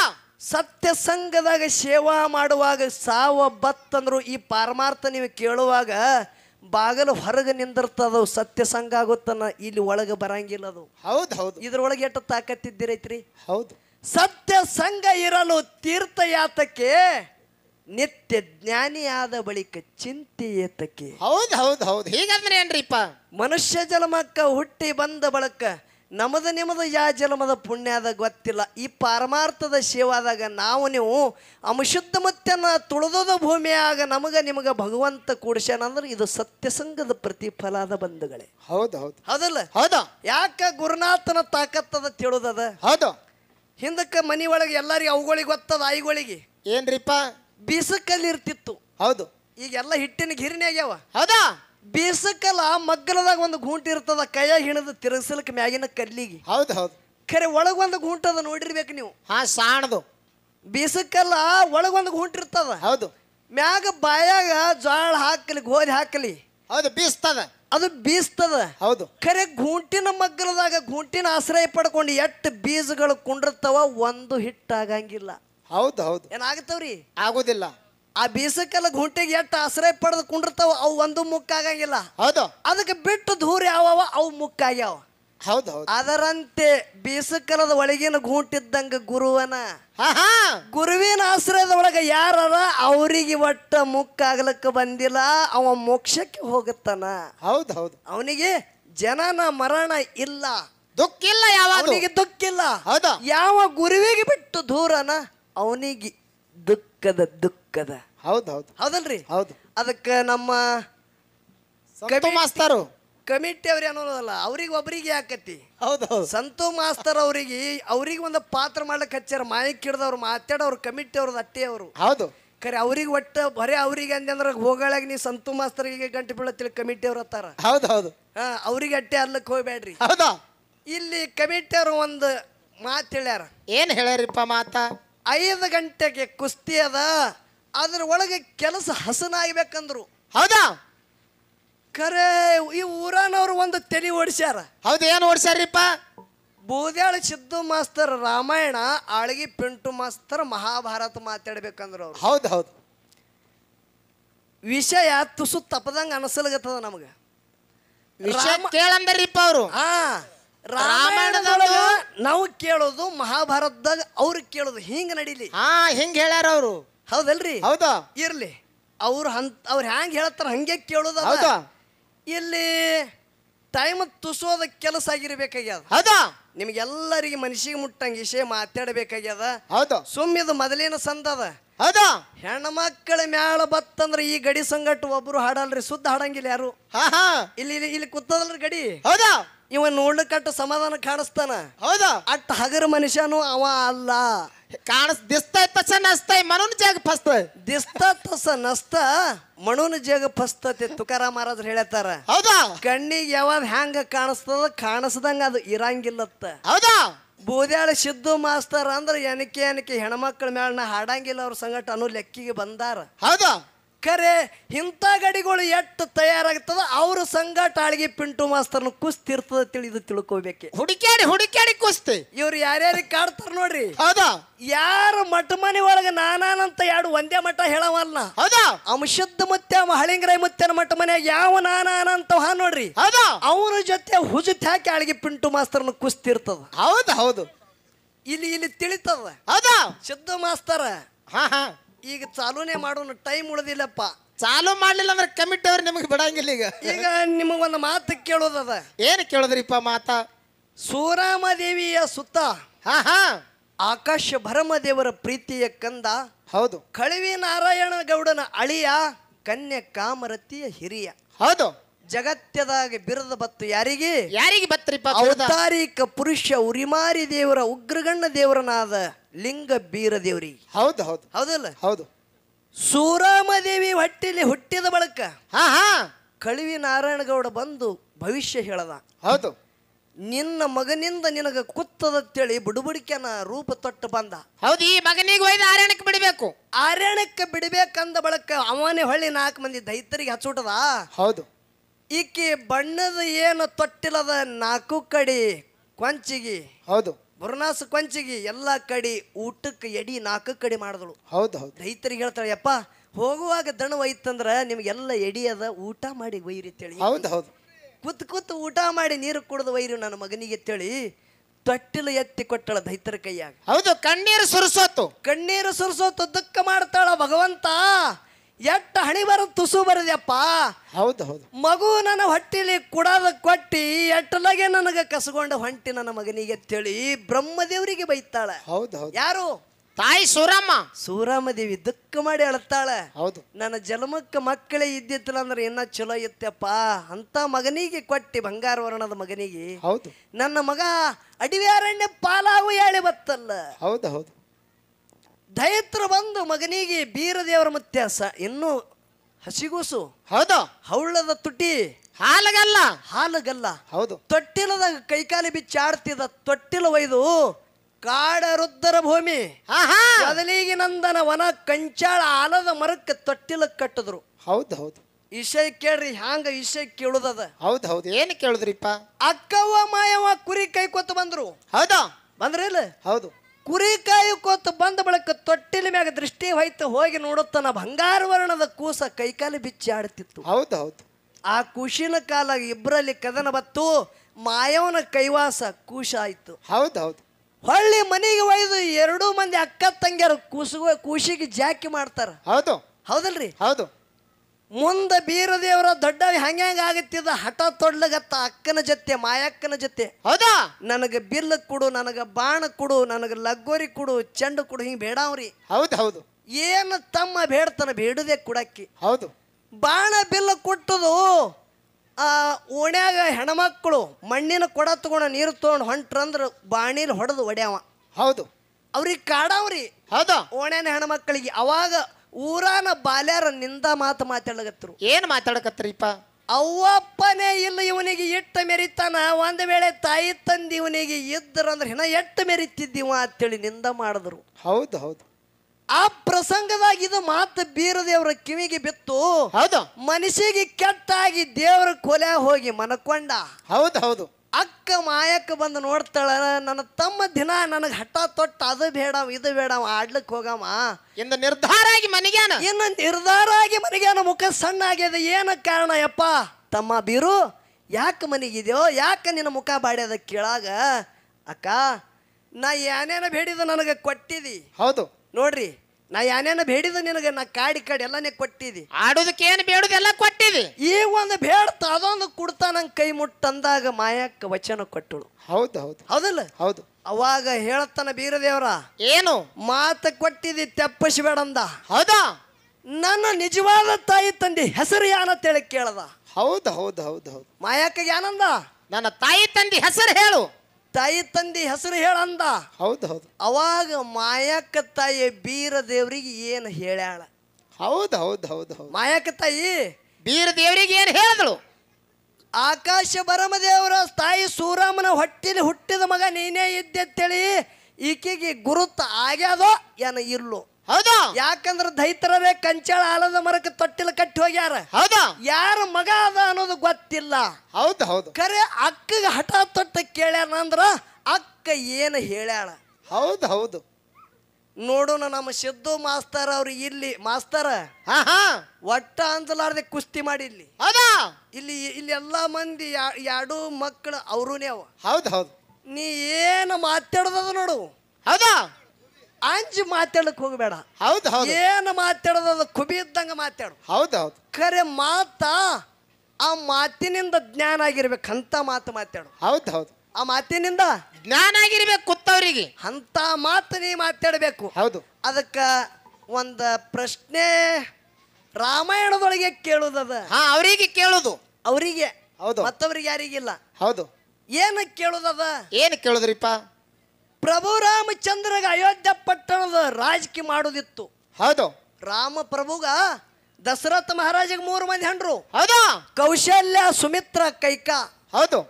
ಸತ್ಯ ಸಂಘದಾಗ ಸೇವಾ ಮಾಡುವಾಗ ಸಾವ ಬತ್ತಂದ್ರು ಈ ಪಾರಮಾರ್ಥ ನೀವು ಕೇಳುವಾಗ ಬಾಗಲು ಹೊರಗೆ ನಿಂದಿರ್ತದ ಸತ್ಯ ಸಂಘ ಆಗುತ್ತನ ಇಲ್ಲಿ ಒಳಗೆ ಬರಂಗಿಲ್ಲ ಅದು ಹೌದು ಹೌದು ಇದ್ರೊಳಗೆ ಎಷ್ಟು ತಾಕತ್ತಿದ್ದೀರೈತ್ರಿ ಹೌದು ಸತ್ಯ ಸಂಘ ಇರಲು ತೀರ್ಥಯಾತಕ್ಕೆ ನಿತ್ಯ ಜ್ಞಾನಿಯಾದ ಬಳಿಕ ಚಿಂತೆ ಏತಕ್ಕೆ ಹೌದು ಹೌದು ಹೌದು ಹೀಗಂದ್ರೆ ಏನ್ರಿಪ್ಪ ಮನುಷ್ಯ ಜನ್ಮಕ್ಕ ಹುಟ್ಟಿ ಬಂದ ಬಳಕ ನಮದ ನಿಮದ ಯಾ ಜನ್ಮದ ಪುಣ್ಯದ ಗೊತ್ತಿಲ್ಲ ಈ ಪರಮಾರ್ಥದ ಸೇವಾದಾಗ ನಾವು ನೀವು ಅಮಶುದ್ಧ ಮತ್ತೆನ ತುಳಿದೋದ ಭೂಮಿಯಾಗ ನಮಗೆ ನಿಮಗೆ ಭಗವಂತ ಕೂಡ್ಸ್ಯಾನಂದ್ರೆ ಇದು ಸತ್ಯಸಂಗದ ಪ್ರತಿಫಲದ ಬಂಧುಗಳೇ ಹೌದು ಹೌದು ಹೌದಲ್ಲ ಹೌದ ಯಾಕ ಗುರುನಾಥನ ತಾಕತ್ತದ ತಿಳಿದದ ಹೌದು ಹಿಂದಕ್ಕೆ ಒಳಗೆ ಎಲ್ಲರಿಗೆ ಅವುಗಳಿಗೆ ಗೊತ್ತದ ಆಯಿಗಳಿಗೆ ಏನ್ರಿಪ್ಪ ಬೀಸಕಲ್ಲಿ ಇರ್ತಿತ್ತು ಹೌದು ಈಗೆಲ್ಲ ಹಿಟ್ಟಿನ ಗಿರಿನೇ ಆಗ್ಯಾವ ಹೌದಾ ಬೇಸಕ್ಕಲ್ಲ ಮಗ್ಗಲದಾಗ ಒಂದು ಗುಂಟು ಇರ್ತದ ಕೈಯ ಹಿಣದ ತಿರುಗಿಸಲಿಕ್ಕೆ ಮ್ಯಾಗಿನ ಕಲ್ಲಿಗೆ ಹೌದು ಹೌದು ಖರೆ ಒಳಗೊಂದು ಗುಂಟದ ನೋಡಿರ್ಬೇಕು ನೀವು ಹಾ ಸಾಣದು ಬೇಸಕ್ಕಲ್ಲ ಒಳಗೊಂದು ಗುಂಟು ಇರ್ತದ ಹೌದು ಮ್ಯಾಗ ಬಾಯಾಗ ಜ್ವಾಳ ಹಾಕಲಿ ಗೋಧಿ ಹಾಕಲಿ ಹೌದು ಬೀಸ್ತದ ಅದು ಬೀಸ್ತದ ಹೌದು ಖರೆ ಗುಂಟಿನ ಮಗ್ಗಲದಾಗ ಗುಂಟಿನ ಆಶ್ರಯ ಪಡ್ಕೊಂಡು ಎಷ್ಟು ಬೀಜಗಳು ಕುಂಡಿರ್ತಾವ ಒಂದು ಆಗಂಗಿಲ್ಲ ಹೌದು ಹೌದು ಏನಾಗತ್ತವ್ರಿ ಆಗುದಿಲ್ಲ ಆ ಬೀಸಕಲ್ಲ ಗುಂಟೆಗೆ ಎಟ್ಟ ಆಶ್ರಯ ಪಡೆದು ಕುಂಡಿರ್ತಾವ ಅವು ಒಂದು ಮುಕ್ಕಾಗಂಗಿಲ್ಲ ಹೌದು ಅದಕ್ಕೆ ಬಿಟ್ಟು ದೂರ ಯಾವವ ಅವು ಮುಕ್ಕಾಗ್ಯಾವ ಹೌದು ಹೌದು ಅದರಂತೆ ಬೀಸಕಲದ ಒಳಗಿನ ಗುಂಟಿದ್ದಂಗ ಗುರುವನ ಗುರುವಿನ ಆಶ್ರಯದ ಒಳಗ ಯಾರ ಅವರಿಗೆ ಒಟ್ಟ ಮುಕ್ಕಾಗ್ಲಕ್ಕ ಬಂದಿಲ್ಲ ಅವ ಮೋಕ್ಷಕ್ಕೆ ಹೋಗುತ್ತಾನ ಹೌದು ಹೌದು ಅವನಿಗೆ ಜನನ ಮರಣ ಇಲ್ಲ ದುಃಖಿಲ್ಲ ಯಾವ ಅವನಿಗೆ ದುಃಖಿಲ್ಲ ಯಾವ ಗುರುವಿಗೆ ಬಿಟ್ಟು ದೂರನ ಅವನಿಗೆ ದುಃಖದ ದುಃಖದ ಹೌದೌದು ಹೌದಲ್ರಿ ಹೌದು ಅದಕ್ಕೆ ನಮ್ಮ ಸಂತು ಮಾಸ್ತರು ಕಮಿಟಿ ಅವ್ರಿ ಅನ್ನೋದಲ್ಲ ಅವ್ರಿಗೆ ಒಬ್ರಿಗೆ ಯಾಕತಿ ಹೌದೌದು ಸಂತು ಮಾಸ್ತರ್ ಅವ್ರಿಗೆ ಅವ್ರಿಗೆ ಒಂದು ಪಾತ್ರ ಮಾಡ್ಲಿಕ್ಕೆ ಹಚ್ಚಾರ ಮಾಯಕ್ ಹಿಡ್ದವ್ರು ಮಾತಾಡೋರು ಕಮಿಟಿ ಅವ್ರದ್ದು ಅಟ್ಟೆ ಅವರು ಹೌದು ಖರೆ ಅವ್ರಿಗೆ ಒಟ್ಟು ಬರೇ ಅವ್ರಿಗೆ ಅಂದ್ರೆ ಹೋಗಳಾಗ ನೀ ಸಂತು ಮಾಸ್ತರಿಗೆ ಗಂಟೆ ಬೀಳತ್ತಿಲ್ಲ ಕಮಿಟಿ ಅವ್ರ ಹತ್ತಾರ ಹೌದೌದು ಹಾ ಅವ್ರಿಗೆ ಅಟ್ಟೆ ಅಲ್ಲಕ್ಕೆ ಹೋಗ್ಬೇಡ್ರಿ ಹೌದಾ ಇಲ್ಲಿ ಕಮಿಟಿ ಅವರು ಒಂದು ಮಾತು ಹೇಳ್ಯಾರ ಏನು ಹೇಳ್ಯಾರಿಪ್ಪ ಮಾತಾ ಐದು ಗಂಟೆಗೆ ಕುಸ್ತಿ ಅದ ಅದ್ರ ಒಳಗೆ ಕೆಲಸ ಹಸನಾಗ್ಬೇಕಂದ್ರು ಹೌದಾ ಕರೆ ಈ ಊರನವ್ರು ಒಂದು ತಲೆ ಓಡಿಸ್ಯಾರ ಹೌದು ಏನು ಓಡಿಸ್ಯಾರಿಪ್ಪ ಬೂದ್ಯಾಳ ಸಿದ್ದು ಮಾಸ್ತರ್ ರಾಮಾಯಣ ಆಳಗಿ ಪಿಂಟು ಮಾಸ್ತರ್ ಮಹಾಭಾರತ ಮಾತಾಡ್ಬೇಕಂದ್ರು ಅವ್ರು ಹೌದು ಹೌದು ವಿಷಯ ತುಸು ತಪ್ಪದಂಗ ಅನಸಲ್ಗತ್ತದ ನಮಗೆ ಕೇಳಂದ್ರಿಪ್ಪ ಅವರು ಹಾ ರಾಮಾಯಣದೊಳಗ ನಾವು ಕೇಳೋದು ಮಹಾಭಾರತದಾಗ ಅವ್ರು ಕೇಳೋದು ಹಿಂಗ ನಡೀಲಿ ಹಾ ಹಿಂಗ ಹೇಳ್ಯಾರ ಅವರು ಹೌದಲ್ರಿ ಹೌದಾ ಇರ್ಲಿ ಅವ್ರು ಹಂತ ಅವ್ರು ಹ್ಯಾಂಗ ಹೇಳತ್ತಾರ ಹಂಗೆ ಕೇಳೋದ ಹೌದಾ ಇಲ್ಲಿ ಟೈಮ್ ತುಸೋದ ಕೆಲಸ ಆಗಿರ್ಬೇಕಾಗ್ಯದ ಹೌದಾ ನಿಮ್ಗೆಲ್ಲರಿಗೆ ಮನಸ್ಸಿಗೆ ಮುಟ್ಟಂಗ ವಿಷಯ ಮಾತಾಡಬೇಕಾಗ್ಯದ ಹೌದು ಸುಮ್ಮಿದು ಮೊದಲಿನ ಸಂದದ ಹೌದಾ ಹೆಣ್ಣು ಮಕ್ಕಳ ಮ್ಯಾಳ ಬತ್ತಂದ್ರ ಈ ಗಡಿ ಸಂಗಟ್ಟು ಒಬ್ರು ಹಾಡಲ್ರಿ ಸುದ್ದ ಹಾಡಂಗಿಲ್ಲ ಯಾರು ಇಲ್ಲಿ ಇಲ್ಲಿ ಕೂತದಲ್ರಿ ಗಡಿ ಹೌದಾ ಇವ ನೋಡ್ಲಿಕ್ಕಟ್ಟು ಸಮಾಧಾನ ಕಾಣಿಸ್ತಾನ ಹೌದಾ ಅಟ್ ಹಗರ ಮನುಷ್ಯನು ಅವ ಅಲ್ಲ ಕಾಣಿಸ್ ದಿಸ್ತಾಯ್ ತಸ ನಸ್ತಾಯ್ ಮನೋನ್ ಜಾಗ ಫಸ್ತ ದಿಸ್ತ ತಸ ನಸ್ತ ಮಣೋನ ಜಾಗ ಫಸ್ತತೆ ತುಕಾರ ಮಹಾರಾಜ್ ಹೇಳತಾರ ಹೌದಾ ಕಣ್ಣಿಗೆ ಯಾವಾಗ ಹ್ಯಾಂಗ ಕಾಣಿಸ್ತದ ಕಾಣಿಸ್ದಂಗ ಅದು ಇರಂಗಿಲ್ಲತ್ತ ಹೌದಾ ಬೂದ್ಯಾಳ ಸಿದ್ದು ಮಾಸ್ತರ್ ಅಂದ್ರೆ ಎನಕೆ ಎನಕೆ ಹೆಣ್ಮಕ್ಳ ಮೇಲೆ ಹಾಡಂಗಿಲ್ಲ ಅವ್ರ ಸಂಗಟ ಅನು ಲೆಕ್ಕಿಗೆ ಬಂದಾರ ಹೌದಾ ಕರೆ ಇಂಥ ಗಡಿಗಳು ಎಷ್ಟು ತಯಾರಾಗ್ತದ ಅವ್ರ ಸಂಗಟ ಅಳಿಗೆ ಪಿಂಟು ಮಾಸ್ತರ್ನ ಕುಸ್ತಿ ತಿಳಿದು ತಿಳ್ಕೋಬೇಕು ಹುಡುಕ್ಯಾಡಿ ಹುಡುಕ್ಯಾಡಿ ಕುಸ್ತಿ ಇವ್ರು ಯಾರ್ಯಾರಿಗೆ ಕಾಡ್ತಾರ ನೋಡ್ರಿ ಹೌದಾ ಯಾರ ಮಠ ಮನೆ ಒಳಗೆ ನಾನಂತ ಎರಡು ಒಂದೇ ಮಠ ಹೇಳವಲ್ಲ ಹೌದಾ ಅಂಶದ್ದ ಮತ್ತೆ ಹಳಿಂಗ್ರೈ ಮತ್ತೆನ ಮಠ ಮನೆ ಯಾವ ನಾನಂತ ಹಾ ನೋಡ್ರಿ ಹೌದಾ ಜೊತೆ ಹುಜುತ್ ಹಾಕಿ ಅಳಿಗೆ ಪಿಂಟು ಮಾಸ್ತರ್ನ ಕುಸ್ತಿ ಇರ್ತದ ಹೌದು ಇಲ್ಲಿ ಇಲ್ಲಿ ತಿಳಿತದ ಹೌದಾ ಸಿದ್ದು ಮಾಸ್ತರ ಹಾ ಹಾ ಈಗ ಚಾಲೂನೇ ಮಾಡೋಣ ಟೈಮ್ ಉಳಿದಿಲ್ಲಪ್ಪ ಚಾಲು ಮಾಡ್ಲಿಲ್ಲ ಅಂದ್ರೆ ಕಮಿಟ್ ಅವ್ರು ನಿಮಗೆ ಬಿಡಂಗಿಲ್ಲ ಈಗ ಈಗ ನಿಮಗೊಂದು ಮಾತು ಕೇಳೋದದ ಏನು ಕೇಳಿದ್ರಿಪ್ಪ ಮಾತ ಸೂರಾಮದೇವಿಯ ಸುತ್ತ ಹಾ ಹಾ ಆಕಾಶ ದೇವರ ಪ್ರೀತಿಯ ಕಂದ ಹೌದು ಕಳವಿ ನಾರಾಯಣ ಗೌಡನ ಅಳಿಯ ಕನ್ಯಾ ಕಾಮರತಿಯ ಹಿರಿಯ ಹೌದು ಜಗತ್ತದಾಗ ಬಿರದ ಬತ್ತು ಯಾರಿಗೆ ಯಾರಿಗೆ ಬತ್ತರಿಪ ಅವತಾರಿಕ ಪುರುಷ ಉರಿಮಾರಿ ದೇವರ ಉಗ್ರಗಣ್ಣ ದೇವರನಾದ ಲಿಂಗ ಬೀರ ದೇವರಿಗೆ ಹೌದು ಹೌದು ಹೌದಲ್ಲ ಹೌದು ದೇವಿ ಹೊಟ್ಟಿಲಿ ಹುಟ್ಟಿದ ಬಳಕ ಹಾ ಹಾ ಕಳುವಿ ನಾರಾಯಣಗೌಡ ಬಂದು ಭವಿಷ್ಯ ಹೇಳದ ಹೌದು ನಿನ್ನ ಮಗನಿಂದ ನಿನಗ ತಿಳಿ ಬುಡುಬುಡಿಕೆನ ರೂಪ ತೊಟ್ಟು ಬಂದ ಹೌದು ಈ ಮಗನಿಗೆ ಒಯ್ದು ಆರ್ಯಾಣಕ್ಕೆ ಬಿಡಬೇಕು ಆರ್ಯಾಣಕ್ಕೆ ಬಿಡಬೇಕಂದ ಬಳಕ ಅವನೇ ಹೊಳ್ಳಿ ನಾಲ್ಕು ಮಂದಿ ದೈತರಿಗೆ ಹಚ್ಚುಟದ ಹೌದು ಈಕಿ ಬಣ್ಣದ ಏನು ತೊಟ್ಟಿಲದ ನಾಲ್ಕು ಕಡಿ ಕೊಂಚಿಗಿ ಹೌದು ಬುರ್ನಾಸ ಕೊಂಚಿಗಿ ಎಲ್ಲ ಕಡಿ ಊಟಕ್ಕೆ ಎಡಿ ನಾಲ್ಕು ಕಡಿ ಮಾಡಿದಳು ಹೌದು ಹೌದು ರೈತರಿಗೆ ಹೇಳ್ತಾಳೆ ಯಪ್ಪ ಹೋಗುವಾಗ ದಣ ಒಯ್ತಂದ್ರೆ ನಿಮ್ಗೆಲ್ಲ ಎಡಿ ಅದ ಊಟ ಮಾಡಿ ವೈರಿ ಅಂತೇಳಿ ಹೌದು ಹೌದು ಕೂತ್ ಕೂತು ಊಟ ಮಾಡಿ ನೀರು ಕುಡಿದ ವೈರಿ ನನ್ನ ಮಗನಿಗೆ ತೇಳಿ ತೊಟ್ಟಿಲು ಎತ್ತಿ ಕೊಟ್ಟಳ ದೈತರ ಕೈಯಾಗ ಹೌದು ಕಣ್ಣೀರು ಸುರಿಸೋತು ಕಣ್ಣೀರು ಸುರಿಸೋತು ದುಃಖ ಮಾಡ್ತಾಳ ಭಗವಂತ ಎಟ್ಟ ಹಣಿ ಬರ ತುಸು ಬರದ್ಯಪ್ಪ ಹೌದು ಹೌದು ಮಗು ನನ್ನ ಹೊಟ್ಟಿಲಿ ಕುಡದ ಕೊಟ್ಟಿ ಎಟ್ಟಲಾಗೆ ನನಗೆ ಕಸಗೊಂಡ ಹೊಂಟಿ ನನ್ನ ಮಗನಿಗೆ ತಿಳಿ ಬ್ರಹ್ಮದೇವರಿಗೆ ಬೈತಾಳೆ ಹೌದು ಹೌದು ಯಾರು ತಾಯಿ ಸೂರಮ್ಮ ಸೂರಮ್ಮ ದೇವಿ ದುಃಖ ಮಾಡಿ ಅಳ್ತಾಳೆ ಹೌದು ನನ್ನ ಜನ್ಮಕ್ಕ ಮಕ್ಕಳೇ ಇದ್ದಿತ್ತಲ್ಲ ಅಂದ್ರೆ ಇನ್ನ ಚಲೋ ಇತ್ತಪ್ಪ ಅಂತ ಮಗನಿಗೆ ಕೊಟ್ಟಿ ಬಂಗಾರ ವರ್ಣದ ಮಗನಿಗೆ ಹೌದು ನನ್ನ ಮಗ ಅಡವಿ ಅರಣ್ಯ ಪಾಲಾಗು ಹೇಳಿ ಬತ್ತಲ್ಲ ಹೌದು ಹೌದು ದಯತ್ರ ಬಂದು ಮಗನಿಗೆ ಬೀರದೇವರ ಮತ್ಯಾಸ ಇನ್ನು ಹಸಿಗೂಸು ಹೌದು ಹೌಳದ ತುಟಿ ಹಾಲಗಲ್ಲ ಹಾಲಗಲ್ಲ ಹೌದು ತೊಟ್ಟಿಲದ ಕೈಕಾಲಿ ಬಿಚ್ಚಿ ಆಡ್ತಿದ್ದ ತೊಟ್ಟಿಲ ಒಯ್ದು ಕಾಡ ರುದ್ದರ ಭೂಮಿ ಮೊದಲಿಗೆ ನಂದನ ವನ ಕಂಚಾಳ ಆಲದ ಮರಕ್ಕೆ ತೊಟ್ಟಿಲ ಕಟ್ಟಿದ್ರು ಹೌದು ಹೌದು ಇಷಯ್ ಕೇಳ್ರಿ ಹ್ಯಾಂಗ ಇಷಯ್ ಕೇಳುದದ ಹೌದು ಹೌದು ಏನು ಕೇಳುದ್ರಿಪ್ಪ ಅಕ್ಕವ ಮಾಯವ ಕುರಿ ಕೈ ಕೊತ್ತು ಬಂದ್ರು ಹೌದಾ ಬಂದ್ರಿ ಹೌದು ಕುರಿ ಕಾಯಕೋತ ಬಂದ ಬಳಿಕ ತೊಟ್ಟಿಲ ಮ್ಯಾಗ ದೃಷ್ಟಿ ಹೋಯ್ತು ಹೋಗಿ ನೋಡುತ್ತಾನ ಬಂಗಾರ ವರ್ಣದ ಕೂಸ ಕೈಕಾಲು ಬಿಚ್ಚಿ ಆಡ್ತಿತ್ತು ಹೌದು ಹೌದು ಆ ಕುಶಿನ ಕಾಲ ಇಬ್ಬರಲ್ಲಿ ಕದನ ಬತ್ತು ಮಾಯವನ ಕೈವಾಸ ಕೂಶ ಆಯ್ತು ಹೌದು ಹೌದು ಹೊಳ್ಳಿ ಮನೆಗೆ ಒಯ್ದು ಎರಡೂ ಮಂದಿ ಅಕ್ಕ ತಂಗಿಯರು ಕೂಸಿಗೆ ಜಾಕಿ ಮಾಡ್ತಾರ ಹೌದು ಹೌದಲ್ರಿ ಹೌದು ಮುಂದೆ ಬೀರದೇವರ ದೊಡ್ಡ ಹೆಂಗ ಆಗತ್ತಿದ ಹಠ ತೊಡ್ಲಗತ್ತ ಅಕ್ಕನ ಜೊತೆ ಮಾಯಕ್ಕನ ಜೊತೆ ಹೌದಾ ನನಗೆ ಬಿಲ್ ಕೊಡು ನನಗೆ ಬಾಣ ಕೊಡು ನನಗೆ ಲಗ್ಗೋರಿ ಕೊಡು ಚೆಂಡು ಕೊಡು ಹಿಂಗೆ ಬೇಡಾವ್ರಿ ಹೌದು ಹೌದು ಏನು ತಮ್ಮ ಬೇಡತನ ಬೇಡದೆ ಕೊಡಕ್ಕಿ ಹೌದು ಬಾಣ ಬಿಲ್ಲ ಕೊಟ್ಟದು ಆ ಓಣ್ಯಾಗ ಹೆಣ್ಮಕ್ಳು ಮಣ್ಣಿನ ಕೊಡ ತಗೊಂಡ ನೀರು ತಗೊಂಡು ಹೊಂಟ್ರಂದ್ರ ಬಾಣೀಲಿ ಹೊಡೆದು ಒಡ್ಯಾವ ಹೌದು ಅವ್ರಿಗೆ ಕಾಡಾವ್ರಿ ಹೌದಾ ಓಣ್ಯಾನ ಹೆಣ್ಮಕ್ಳಿಗೆ ಅವಾಗ ಊರಾನ ಬಾಲ್ಯಾರ ನಿಂದ ಮಾತು ಮಾತಾಡಕತ್ರು ಏನು ಮಾತಾಡಕತ್ರಿಪ್ಪ ಅವ್ವಪ್ಪನೇ ಇಲ್ಲ ಇವನಿಗೆ ಇಟ್ಟ ಮೆರಿತಾನ ಒಂದ್ ವೇಳೆ ತಾಯಿ ತಂದಿ ಇವನಿಗೆ ಇದ್ರ ಅಂದ್ರೆ ಹಿನ ಎಟ್ಟು ಮೆರಿತಿದ್ದೀವ ಅಂತೇಳಿ ನಿಂದ ಮಾಡಿದ್ರು ಹೌದು ಹೌದು ಆ ಪ್ರಸಂಗದಾಗ ಇದು ಮಾತು ಬೀರದೇವ್ರ ಕಿವಿಗೆ ಬಿತ್ತು ಹೌದು ಮನುಷ್ಯಗೆ ಕೆಟ್ಟಾಗಿ ದೇವರ ಕೊಲೆ ಹೋಗಿ ಮನಕೊಂಡ ಹೌದು ಹೌದು ಅಕ್ಕ ಮಾಯಕ್ಕ ಬಂದು ನೋಡ್ತಾಳ ನನ್ನ ತಮ್ಮ ದಿನ ನನಗೆ ಹಠ ತೊಟ್ಟ ಅದು ಬೇಡ ಇದು ಬೇಡ ಆಡ್ಲಿಕ್ಕೆ ಹೋಗಮ್ಮ ಇನ್ನು ನಿರ್ಧಾರ ಆಗಿ ಮನಿಗ್ಯಾನ ಇನ್ನು ನಿರ್ಧಾರ ಆಗಿ ಮನಿಗ್ಯಾನ ಮುಖ ಸಣ್ಣ ಆಗ್ಯದ ಏನ ಕಾರಣ ಯಪ್ಪ ತಮ್ಮ ಬೀರು ಯಾಕೆ ಮನೆಗಿದೆಯೋ ಯಾಕೆ ನಿನ್ನ ಮುಖ ಬಾಡ್ಯದ ಕೇಳಾಗ ಅಕ್ಕ ನಾ ಏನೇನ ಬೇಡಿದ ನನಗೆ ಕೊಟ್ಟಿದಿ ಹೌದು ನೋಡ್ರಿ ನಾ ಏನೇನು ಬೇಡಿದ ನಿನಗೆ ನಾ ಕಾಡಿ ಕಾಡಿ ಎಲ್ಲ ಕೊಟ್ಟಿದಿ ಆಡೋದಕ್ಕೆ ಏನು ಕೊಟ್ಟಿದಿ ಈ ಒಂದು ಬೇಡ್ತ ಅದೊಂದು ಕುಡ್ತಾ ನಂಗೆ ಕೈ ಮುಟ್ಟಂದಾಗ ಮಾಯಕ್ಕ ವಚನ ಕೊಟ್ಟಳು ಹೌದು ಹೌದು ಹೌದಲ್ಲ ಹೌದು ಅವಾಗ ಹೇಳತ್ತನ ಬೀರದೇವ್ರ ಏನು ಮಾತು ಕೊಟ್ಟಿದಿ ಬೇಡಂದ ಹೌದಾ ನನ್ನ ನಿಜವಾದ ತಾಯಿ ತಂದೆ ಹೆಸರು ಯಾನಂತೇಳಿ ಕೇಳದ ಹೌದು ಹೌದು ಹೌದು ಹೌದು ಮಾಯಕ್ಕಗೆ ಯಾನಂದ ನನ್ನ ತಾಯಿ ತಂದೆ ಹೆಸರು ಹೇಳು ತಾಯಿ ತಂದೆ ಹೆಸರು ಹೇಳಂದ ಹೌದು ಹೌದು ಅವಾಗ ಮಾಯಕ್ಕ ತಾಯಿ ಬೀರ ದೇವರಿಗೆ ಏನು ಹೇಳ್ಯಾಳ ಹೌದು ಹೌದು ಹೌದು ಹೌದು ಮಾಯಕ್ಕ ತಾಯಿ ಬೀರ ದೇವರಿಗೆ ಏನು ಹೇಳಿದಳು ಆಕಾಶ ದೇವರ ತಾಯಿ ಸೂರಾಮನ ಹೊಟ್ಟಿಲಿ ಹುಟ್ಟಿದ ಮಗ ನೀನೇ ಇದ್ದೆ ಅಂತೇಳಿ ಈಕೆಗೆ ಗುರುತ ಆಗ್ಯಾದೋ ಏನ ಇರ್ಲು ಹೌದಾ ಯಾಕಂದ್ರ ದೈತರವೇ ಕಂಚಾಳ ಆಲದ ಮರಕ್ಕೆ ತೊಟ್ಟಿಲ ಕಟ್ಟಿ ಹೋಗ್ಯಾರ ಹೌದಾ ಯಾರ ಮಗ ಅದ ಅನ್ನೋದು ಗೊತ್ತಿಲ್ಲ ಹೌದು ಹೌದು ಕರೆ ಅಕ್ಕಗೆ ಹಠ ತೊಟ್ಟ ಅಂದ್ರ ಅಕ್ಕ ಏನು ಹೇಳ್ಯಾಳ ಹೌದು ಹೌದು ನೋಡೋಣ ನಮ್ಮ ಸಿದ್ದು ಮಾಸ್ತರ್ ಅವ್ರು ಇಲ್ಲಿ ಮಾಸ್ತರ ಒಟ್ಟ ಅಂತಲಾರದೆ ಕುಸ್ತಿ ಮಾಡಿ ಇಲ್ಲಿ ಹೌದಾ ಇಲ್ಲಿ ಇಲ್ಲಿ ಎಲ್ಲಾ ಮಂದಿ ಎರಡು ಮಕ್ಕಳು ಅವ್ರೂನೇ ಅವ ಹೌದು ಹೌದು ನೀ ಏನು ಮಾತಾಡೋದ ನೋಡು ಹೌದಾ ಅಂಜಿ ಮಾತಾಡಕ್ ಹೋಗಬೇಡ ಹೌದು ಹೌದು ಏನು ಮಾತಾಡೋದು ಅದು ಕುಬಿ ಇದ್ದಂಗ ಮಾತಾಡು ಹೌದು ಹೌದು ಖರೆ ಮಾತಾ ಆ ಮಾತಿನಿಂದ ಜ್ಞಾನ ಆಗಿರ್ಬೇಕು ಅಂತ ಮಾತು ಮಾತಾಡು ಹೌದು ಹೌದು ಆ ಮಾತಿನಿಂದ ಜ್ಞಾನ ಆಗಿರ್ಬೇಕು ಕುತ್ತವರಿಗೆ ಅಂತ ಮಾತು ನೀ ಮಾತಾಡಬೇಕು ಹೌದು ಅದಕ್ಕ ಒಂದು ಪ್ರಶ್ನೆ ರಾಮಾಯಣದೊಳಗೆ ಕೇಳುದದ ಹಾ ಅವರಿಗೆ ಕೇಳುದು ಅವರಿಗೆ ಹೌದು ಮತ್ತವ್ರಿಗೆ ಯಾರಿಗಿಲ್ಲ ಹೌದು ಏನು ಕೇಳುದದ ಏನು ಕೇಳುದ್ರಿಪ್ಪ ಪ್ರಭು ರಾಮಚಂದ್ರಗ ಅಯೋಧ್ಯ ಪಟ್ಟಣದ ರಾಜಕೀಯ ಮಾಡೋದಿತ್ತು ಹೌದು ರಾಮ ಪ್ರಭುಗ ದಶರಥ ಮಹಾರಾಜಗ ಮೂರು ಮಂದಿ ಹೆಂಡ್ರು ಹೌದಾ ಕೌಶಲ್ಯ ಸುಮಿತ್ರ ಕೈಕ ಹೌದು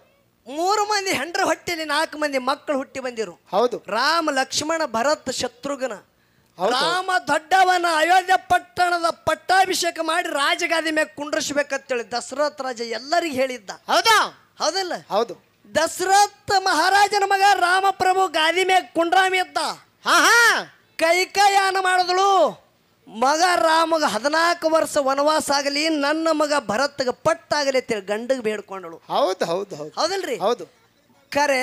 ಮೂರು ಮಂದಿ ಹೆಂಡ್ರ ಹೊಟ್ಟೆಲಿ ನಾಲ್ಕು ಮಂದಿ ಮಕ್ಕಳು ಹುಟ್ಟಿ ಬಂದಿರು ಹೌದು ರಾಮ ಲಕ್ಷ್ಮಣ ಭರತ್ ಶತ್ರುಘ್ನ ರಾಮ ದೊಡ್ಡವನ ಅಯೋಧ್ಯ ಪಟ್ಟಣದ ಪಟ್ಟಾಭಿಷೇಕ ಮಾಡಿ ರಾಜಗಾದಿ ಮೇಲೆ ಹೇಳಿ ದಶರಥ ರಾಜ ಎಲ್ಲರಿಗೂ ಹೇಳಿದ್ದ ಹೌದಾ ಹೌದಲ್ಲ ಹೌದು ದಶರಥ ಮಹಾರಾಜನ ಮಗ ರಾಮಪ್ರಭು ಗಾದಿ ಮ್ಯಾಗ ಕುಂಡ್ರಾಮಿ ಎದ್ದ ಹಾ ಹಾ ಕೈಕಯಾನ ಮಾಡಿದಳು ಮಗ ರಾಮಗ ಹದಿನಾಲ್ಕು ವರ್ಷ ವನವಾಸ ಆಗಲಿ ನನ್ನ ಮಗ ಭರತ್ಗೆ ಪಟ್ಟಾಗಲಿ ಅಂತೇಳಿ ಗಂಡಗೆ ಬೇಡ್ಕೊಂಡಳು ಹೌದು ಹೌದು ಹೌದು ಹೌದಲ್ರಿ ಹೌದು ಕರೆ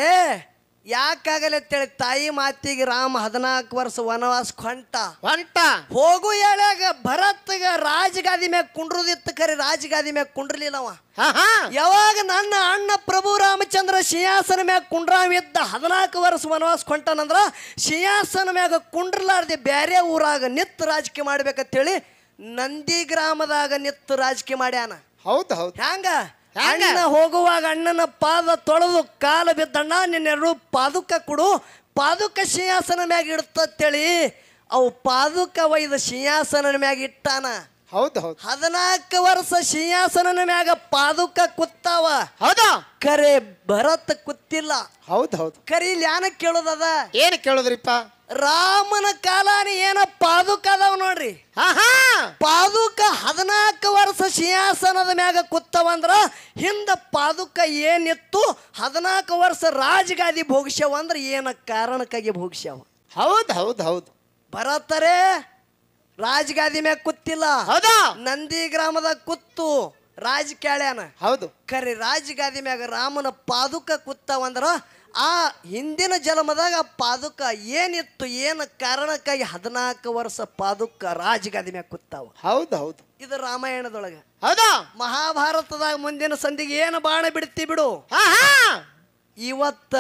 ಯಾಕಾಗಲ್ಲ ಅಂತೇಳಿ ತಾಯಿ ಮಾತಿಗೆ ರಾಮ ಹದಿನಾಲ್ಕು ವರ್ಷ ವನವಾಸ ಹೊಂಟ ಹೊಂಟ ಹೋಗು ಹೇಳಾಗ ಭರತ್ಗ ರಾಜಗಾದಿ ಮ್ಯಾಗ ಕುಂಡ್ರದಿತ್ತು ಕರಿ ರಾಜಗಾದಿ ಮ್ಯಾಗ ಕುಂಡ್ರಲಿಲ್ಲವ ಯಾವಾಗ ನನ್ನ ಅಣ್ಣ ಪ್ರಭು ರಾಮಚಂದ್ರ ಸಿಂಹಾಸನ ಮ್ಯಾಗ ಇದ್ದ ಹದಿನಾಲ್ಕು ವರ್ಷ ವನವಾಸ ಹೊಂಟನಂದ್ರ ಸಿಂಹಾಸನ ಮ್ಯಾಗ ಕುಂಡ್ರಲಾರ್ದೆ ಬೇರೆ ಊರಾಗ ನಿತ್ ರಾಜಕೀಯ ಮಾಡ್ಬೇಕಂತೇಳಿ ನಂದಿ ಗ್ರಾಮದಾಗ ನಿತ್ತು ರಾಜಕೀಯ ಮಾಡ್ಯಾನ ಹೌದು ಹೌದು ಹ್ಯಾಂಗ ಅಣ್ಣ ಹೋಗುವಾಗ ಅಣ್ಣನ ಪಾದ ತೊಳೆದು ಕಾಲ ಬಿದ್ದಣ್ಣ ನಿನ್ನೆರಡು ಪಾದುಕ ಕೊಡು ಪಾದುಕ ಸಿಂಹಾಸನ ಮ್ಯಾಗ ಇಡ್ತೇಳಿ ಅವು ಪಾದುಕ ವೈದ ಸಿಂಹಾಸನ ಮ್ಯಾಗ ಇಟ್ಟಾನ ಹೌದು ಹೌದು ಹದಿನಾಲ್ಕು ವರ್ಷ ಸಿಂಹಾಸನ ಮ್ಯಾಗ ಪಾದುಕ ಕುತ್ತಾವ ಹೌದಾ ಕರೆ ಭರತ್ ಕುತ್ತಿಲ್ಲ ಹೌದು ಹೌದು ಕರಿ ಯಾನ ಕೇಳೋದದ ಏನು ಕೇಳೋದ್ರಿಪ್ಪ ರಾಮನ ಕಾಲಾನಿ ಏನ ಪಾದುಕ ಅದಾವ ನೋಡ್ರಿ ಪಾದುಕ ಹದಿನಾಲ್ಕು ವರ್ಷ ಸಿಂಹಾಸನದ ಮ್ಯಾಗ ಕುತ್ತವಂದ್ರ ಹಿಂದ ಪಾದುಕ ಏನಿತ್ತು ಹದಿನಾಲ್ಕು ವರ್ಷ ರಾಜಗಾದಿ ಭೋಗಿಸ್ಯಾವ ಅಂದ್ರ ಏನ ಕಾರಣಕ್ಕಾಗಿ ಭೋಗಿಸ್ಯಾವ ಹೌದು ಹೌದು ಹೌದು ಬರತ್ತಾರೆ ರಾಜಗಾದಿ ಮ್ಯಾಗ ಕುತ್ತಿಲ್ಲ ಹೌದಾ ನಂದಿ ಗ್ರಾಮದ ಕುತ್ತು ರಾಜ ಕೇಳ್ಯಾನ ಹೌದು ಕರಿ ರಾಜಗಾದಿ ಮ್ಯಾಗ ರಾಮನ ಪಾದುಕ ಕುತ್ತವಂದ್ರ ಆ ಹಿಂದಿನ ಜನ್ಮದಾಗ ಆ ಪಾದುಕ ಏನಿತ್ತು ಏನು ಕಾರಣಕ್ಕಾಗಿ ಹದಿನಾಲ್ಕು ವರ್ಷ ಪಾದುಕ ರಾಜಗಾದಿ ಮ್ಯಾಗ ಕೂತಾವ ಹೌದು ಹೌದು ಇದು ರಾಮಾಯಣದೊಳಗ ಹೌದಾ ಮಹಾಭಾರತದಾಗ ಮುಂದಿನ ಸಂಧಿಗೆ ಏನು ಬಾಣ ಬಿಡ್ತಿ ಬಿಡು ಇವತ್ತ